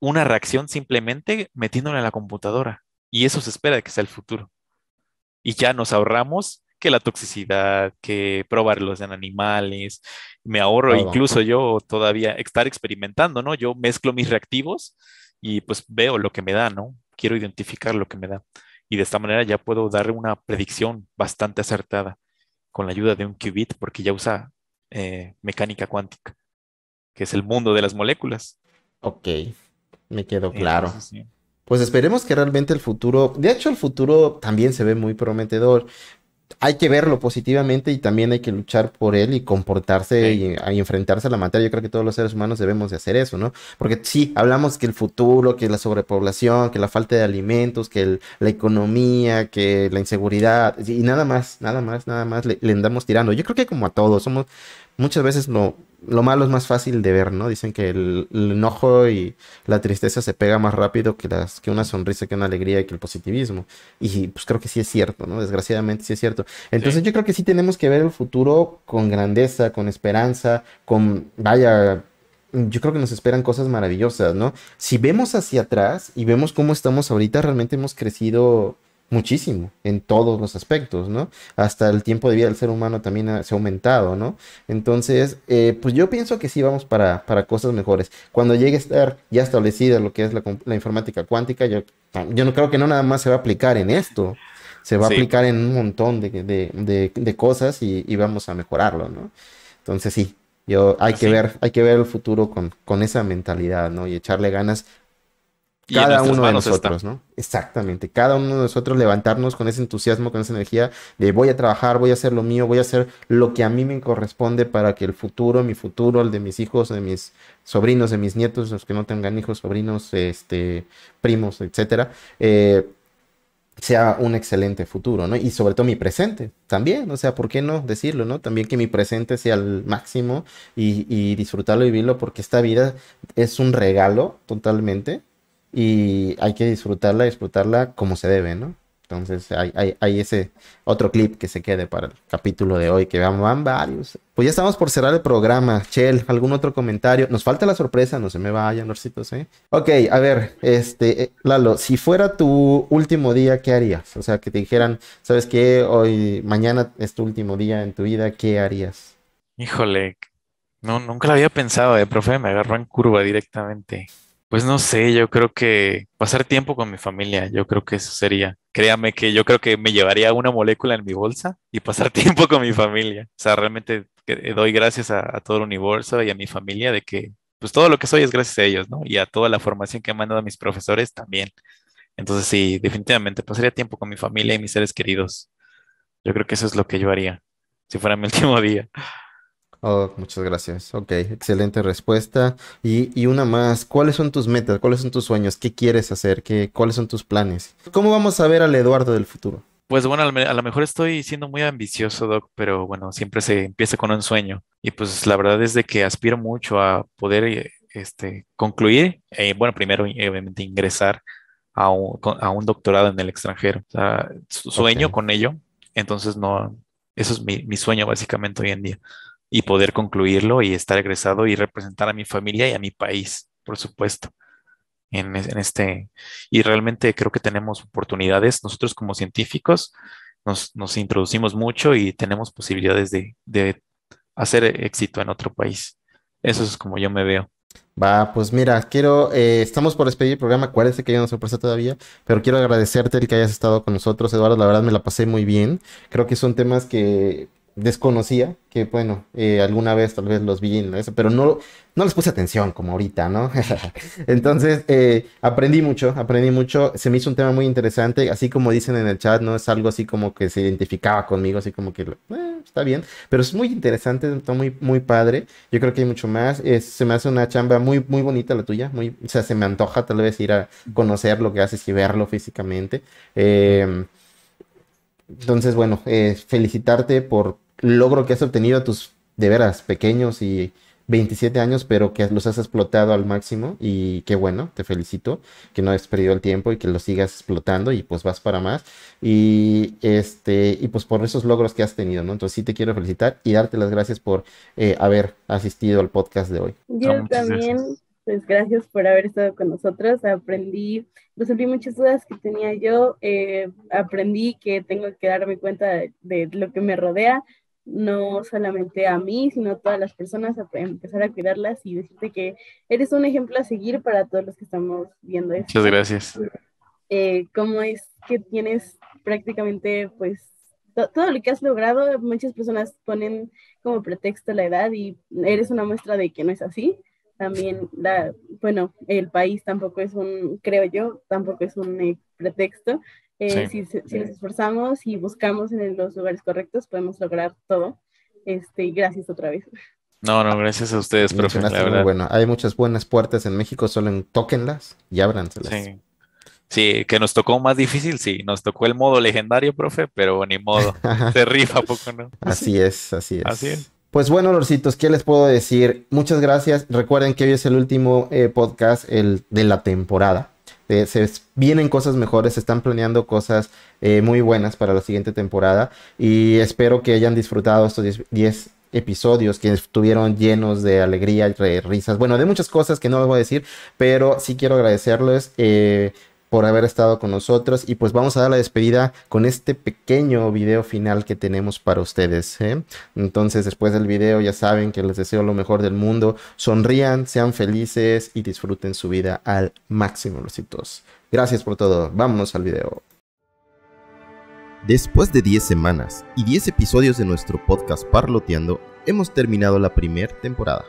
una reacción simplemente metiéndola en la computadora, y eso se espera de que sea el futuro y ya nos ahorramos que la toxicidad, que probarlos en animales, me ahorro incluso yo todavía estar experimentando, ¿no? Yo mezclo mis reactivos y pues veo lo que me da, ¿no? Quiero identificar lo que me da. Y de esta manera ya puedo dar una predicción bastante acertada con la ayuda de un qubit, porque ya usa eh, mecánica cuántica, que es el mundo de las moléculas. Ok, me quedó claro pues esperemos que realmente el futuro, de hecho el futuro también se ve muy prometedor. Hay que verlo positivamente y también hay que luchar por él y comportarse y, enfrentarse a la materia. Yo creo que todos los seres humanos debemos de hacer eso, ¿no? Porque sí, hablamos que el futuro, que la sobrepoblación, que la falta de alimentos, que la economía, que la inseguridad y nada más, nada más, nada más le, le andamos tirando. Yo creo que como a todos somos muchas veces lo, lo malo es más fácil de ver, ¿no? Dicen que el, enojo y la tristeza se pega más rápido que, las, que una sonrisa, que una alegría y que el positivismo. Y pues creo que sí es cierto, ¿no? Desgraciadamente sí es cierto. Entonces yo creo que sí tenemos que ver el futuro con grandeza, con esperanza, con, vaya, yo creo que nos esperan cosas maravillosas, ¿no? Si vemos hacia atrás y vemos cómo estamos ahorita, realmente hemos crecido muchísimo en todos los aspectos, ¿no? Hasta el tiempo de vida del ser humano también se ha aumentado, ¿no? Entonces, eh, pues yo pienso que sí vamos para, para, cosas mejores. Cuando llegue a estar ya establecida lo que es la, informática cuántica, yo, yo, no creo que no nada más se va a aplicar en esto, se va a aplicar en un montón de, de, de, cosas y, vamos a mejorarlo, ¿no? Entonces sí. Yo, hay pues que ver, hay que ver el futuro con, con esa mentalidad, ¿no? Y echarle ganas cada uno de nosotros, ¿no? Exactamente, cada uno de nosotros levantarnos con ese entusiasmo, con esa energía de voy a trabajar, voy a hacer lo mío, voy a hacer lo que a mí me corresponde para que el futuro, mi futuro, el de mis hijos, de mis sobrinos, de mis nietos, los que no tengan hijos, sobrinos, este, primos, etcétera, eh, sea un excelente futuro, ¿no? Y sobre todo mi presente también, o sea, ¿por qué no decirlo, ¿no? También que mi presente sea el máximo y, y disfrutarlo y vivirlo porque esta vida es un regalo totalmente y hay que disfrutarla, disfrutarla como se debe, ¿no? Entonces hay, hay, ese otro clip que se quede para el capítulo de hoy, que van, van varios. Pues ya estamos por cerrar el programa. Chel, ¿algún otro comentario? Nos falta la sorpresa, no se me vaya, Norcitos, ¿eh? Ok, a ver, este, eh, Lalo, si fuera tu último día, ¿qué harías? O sea, que te dijeran, ¿sabes qué? Hoy, mañana es tu último día en tu vida, ¿qué harías? Híjole, no, nunca lo había pensado, ¿eh, profe, me agarró en curva directamente. Pues no sé, yo creo que pasar tiempo con mi familia, yo creo que eso sería. Créame que yo creo que me llevaría una molécula en mi bolsa y pasar tiempo con mi familia. O sea, realmente doy gracias a, todo el universo y a mi familia de que pues todo lo que soy es gracias a ellos, ¿no? Y a toda la formación que han dado mis profesores también. Entonces sí, definitivamente pasaría tiempo con mi familia y mis seres queridos. Yo creo que eso es lo que yo haría si fuera mi último día. Oh, muchas gracias. Ok, excelente respuesta. Y, y, una más, ¿cuáles son tus metas? ¿Cuáles son tus sueños? ¿Qué quieres hacer? ¿Qué, ¿Cuáles son tus planes? ¿Cómo vamos a ver al Eduardo del futuro? Pues bueno, a lo mejor estoy siendo muy ambicioso, Doc, pero bueno, siempre se empieza con un sueño. Y pues la verdad es de que aspiro mucho a poder eh, este, concluir, eh, bueno, primero eh, obviamente ingresar a un, a un, doctorado en el extranjero. sueño con ello, entonces no, eso es mi, mi sueño básicamente hoy en día y poder concluirlo y estar egresado y representar a mi familia y a mi país, por supuesto. En, este, y realmente creo que tenemos oportunidades. Nosotros como científicos nos, nos introducimos mucho y tenemos posibilidades de, de hacer éxito en otro país. Eso es como yo me veo. Va, pues mira, quiero, eh, estamos por despedir el programa, acuérdense que hay una sorpresa todavía, pero quiero agradecerte el que hayas estado con nosotros, Eduardo, la verdad me la pasé muy bien, creo que son temas que desconocía, que bueno, eh, alguna vez tal vez los vi en eso, pero no, no les puse atención como ahorita, ¿no? Entonces, eh, aprendí mucho, aprendí mucho, se me hizo un tema muy interesante, así como dicen en el chat, ¿no? Es algo así como que se identificaba conmigo, así como que eh, está bien, pero es muy interesante, está muy, muy padre, yo creo que hay mucho más, se me hace una chamba muy, muy bonita la tuya, muy, o sea, se me antoja tal vez ir a conocer lo que haces y verlo físicamente. Eh, entonces, bueno, eh, felicitarte por logro que has obtenido a tus de veras pequeños y 27 años, pero que los has explotado al máximo y qué bueno, te felicito, que no has perdido el tiempo y que lo sigas explotando y pues vas para más y este y pues por esos logros que has tenido, ¿no? Entonces sí te quiero felicitar y darte las gracias por eh, haber asistido al podcast de hoy. Yo también. Pues gracias por haber estado con nosotros. Aprendí, resolví muchas dudas que tenía yo. Eh, aprendí que tengo que darme cuenta de, lo que me rodea, no solamente a mí, sino a todas las personas, a empezar a cuidarlas y decirte que eres un ejemplo a seguir para todos los que estamos viendo esto. Muchas gracias. Eh, ¿Cómo es que tienes prácticamente pues todo lo que has logrado, muchas personas ponen como pretexto la edad y eres una muestra de que no es así también la, bueno, el país tampoco es un, creo yo, tampoco es un eh, pretexto. Eh, si, nos esforzamos y buscamos en los lugares correctos, podemos lograr todo. Este, gracias otra vez. No, no, gracias a ustedes, profe, Bueno, hay muchas buenas puertas en México, solo en, tóquenlas y ábranselas. Sí. Sí, que nos tocó más difícil, sí, nos tocó el modo legendario, profe, pero ni modo, se rifa poco, ¿no? Así es, así es. Así es. Pues bueno, Lorcitos, ¿qué les puedo decir? Muchas gracias. Recuerden que hoy es el último eh, podcast de la temporada. Eh, se vienen cosas mejores, se están planeando cosas eh, muy buenas para la siguiente temporada y espero que hayan disfrutado estos 10 episodios que estuvieron llenos de alegría, de risas, bueno, de muchas cosas que no les voy a decir, pero sí quiero agradecerles por haber estado con nosotros y pues vamos a dar la despedida con este pequeño video final que tenemos para ustedes. ¿eh? Entonces después del video ya saben que les deseo lo mejor del mundo, sonrían, sean felices y disfruten su vida al máximo, lositos. Gracias por todo, vámonos al video. Después de 10 semanas y 10 episodios de nuestro podcast Parloteando, hemos terminado la primera temporada.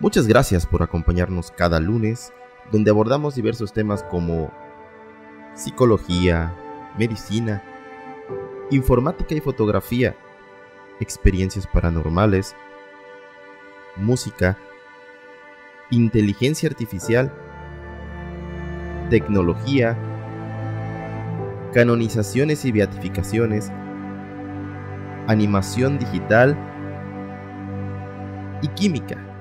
Muchas gracias por acompañarnos cada lunes donde abordamos diversos temas como psicología, medicina, informática y fotografía, experiencias paranormales, música, inteligencia artificial, tecnología, canonizaciones y beatificaciones, animación digital y química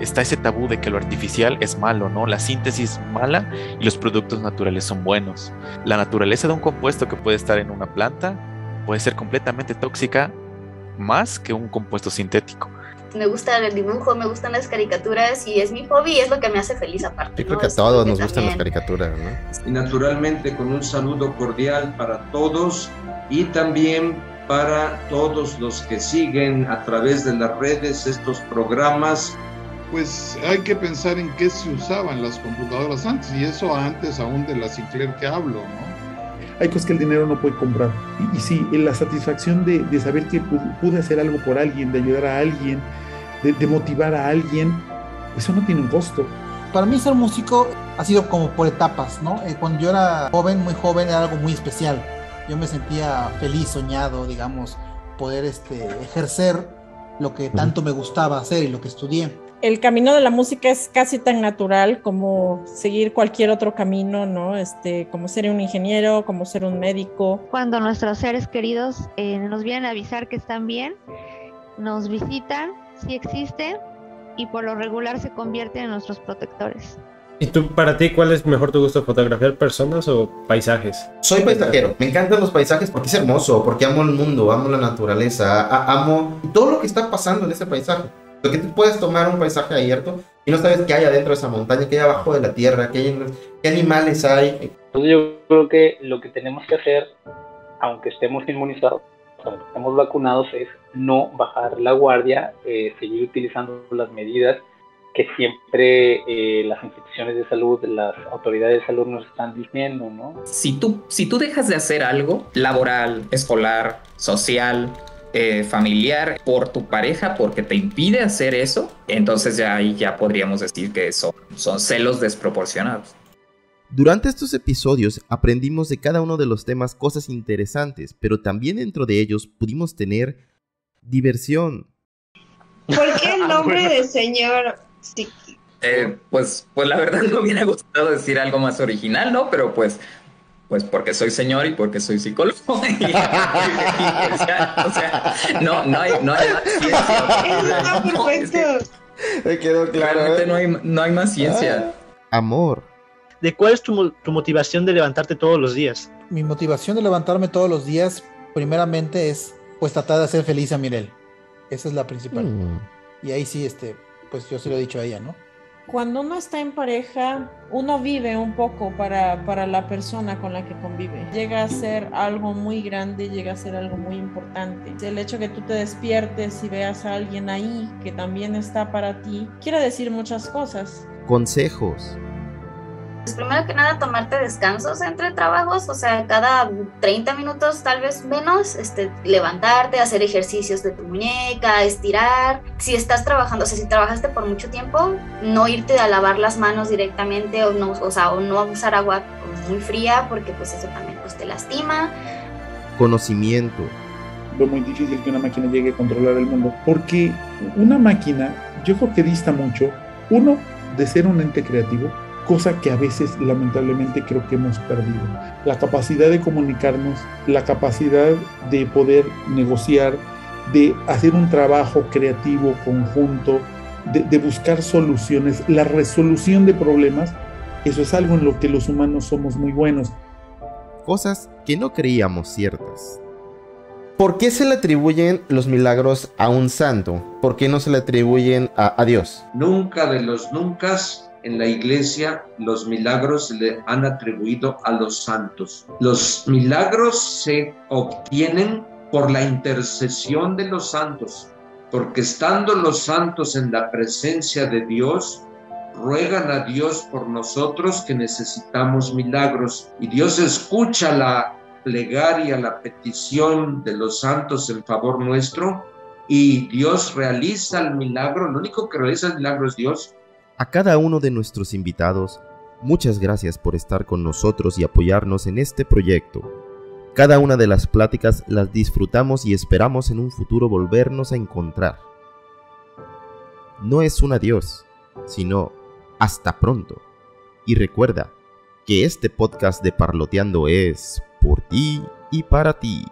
está ese tabú de que lo artificial es malo, ¿no? La síntesis mala y los productos naturales son buenos. La naturaleza de un compuesto que puede estar en una planta puede ser completamente tóxica más que un compuesto sintético. Me gusta el dibujo, me gustan las caricaturas y es mi hobby es lo que me hace feliz aparte. Yo creo que a todos nos gustan las caricaturas, ¿no? Y naturalmente con un saludo cordial para todos y también para todos los que siguen a través de las redes estos programas pues hay que pensar en qué se usaban las computadoras antes, y eso antes aún de la Sinclair que hablo, ¿no? Hay cosas que el dinero no puede comprar. Y, sí, la satisfacción de, saber que pude hacer algo por alguien, de ayudar a alguien, de, motivar a alguien, eso no tiene un costo. Para mí ser músico ha sido como por etapas, ¿no? Eh, cuando yo era joven, muy joven, era algo muy especial. Yo me sentía feliz, soñado, digamos, poder este, ejercer lo que tanto me gustaba hacer y lo que estudié el camino de la música es casi tan natural como seguir cualquier otro camino, ¿no? Este, como ser un ingeniero, como ser un médico. Cuando nuestros seres queridos eh, nos vienen a avisar que están bien, nos visitan, si existen, y por lo regular se convierten en nuestros protectores. ¿Y tú, para ti, cuál es mejor tu gusto, fotografiar personas o paisajes? Soy paisajero, me encantan los paisajes porque es hermoso, porque amo el mundo, amo la naturaleza, amo todo lo que está pasando en ese paisaje que te puedes tomar un paisaje abierto y no sabes qué hay adentro de esa montaña, qué hay abajo de la tierra, qué, qué animales hay. Entonces yo creo que lo que tenemos que hacer, aunque estemos inmunizados, aunque estemos vacunados, es no bajar la guardia, eh, seguir utilizando las medidas que siempre eh, las instituciones de salud, las autoridades de salud nos están diciendo, ¿no? Si tú, si tú dejas de hacer algo laboral, escolar, social, eh, familiar, por tu pareja, porque te impide hacer eso, entonces ya ahí ya podríamos decir que son, son celos desproporcionados. Durante estos episodios aprendimos de cada uno de los temas cosas interesantes, pero también dentro de ellos pudimos tener diversión. ¿Por qué el ah, nombre del señor eh, pues, pues la verdad no me hubiera gustado decir algo más original, ¿no? Pero pues pues porque soy señor y porque soy psicólogo. o sea, no, hay, más ciencia. Me ¿eh? no, hay, más ciencia. Ah. amor. ¿De cuál es tu, tu motivación de levantarte todos los días? Mi motivación de levantarme todos los días, primeramente, es pues tratar de hacer feliz a Mirel. Esa es la principal. Mm. Y ahí sí, este, pues yo se lo he dicho a ella, ¿no? cuando uno está en pareja, uno vive un poco para, la persona con la que convive. Llega a ser algo muy grande, llega a ser algo muy importante. El hecho que tú te despiertes y veas a alguien ahí que también está para ti, quiere decir muchas cosas. Consejos primero que nada tomarte descansos entre trabajos, o sea, cada 30 minutos tal vez menos, este, levantarte, hacer ejercicios de tu muñeca, estirar. Si estás trabajando, o sea, si trabajaste por mucho tiempo, no irte a lavar las manos directamente o no, o sea, no usar agua muy fría porque pues eso también pues, te lastima. Conocimiento. Lo muy difícil que una máquina llegue a controlar el mundo, porque una máquina, yo creo que dista mucho, uno, de ser un ente creativo, cosa que a veces lamentablemente creo que hemos perdido. La capacidad de comunicarnos, la capacidad de poder negociar, de hacer un trabajo creativo conjunto, de, buscar soluciones, la resolución de problemas, eso es algo en lo que los humanos somos muy buenos. Cosas que no creíamos ciertas. ¿Por qué se le atribuyen los milagros a un santo? ¿Por qué no se le atribuyen a, a Dios? Nunca de los nunca en la iglesia los milagros se le han atribuido a los santos. Los milagros se obtienen por la intercesión de los santos, porque estando los santos en la presencia de Dios, ruegan a Dios por nosotros que necesitamos milagros y Dios escucha la plegaria, la petición de los santos en favor nuestro y Dios realiza el milagro, lo único que realiza el milagro es Dios a cada uno de nuestros invitados, muchas gracias por estar con nosotros y apoyarnos en este proyecto. Cada una de las pláticas las disfrutamos y esperamos en un futuro volvernos a encontrar. No es un adiós, sino hasta pronto. Y recuerda que este podcast de Parloteando es por ti y para ti.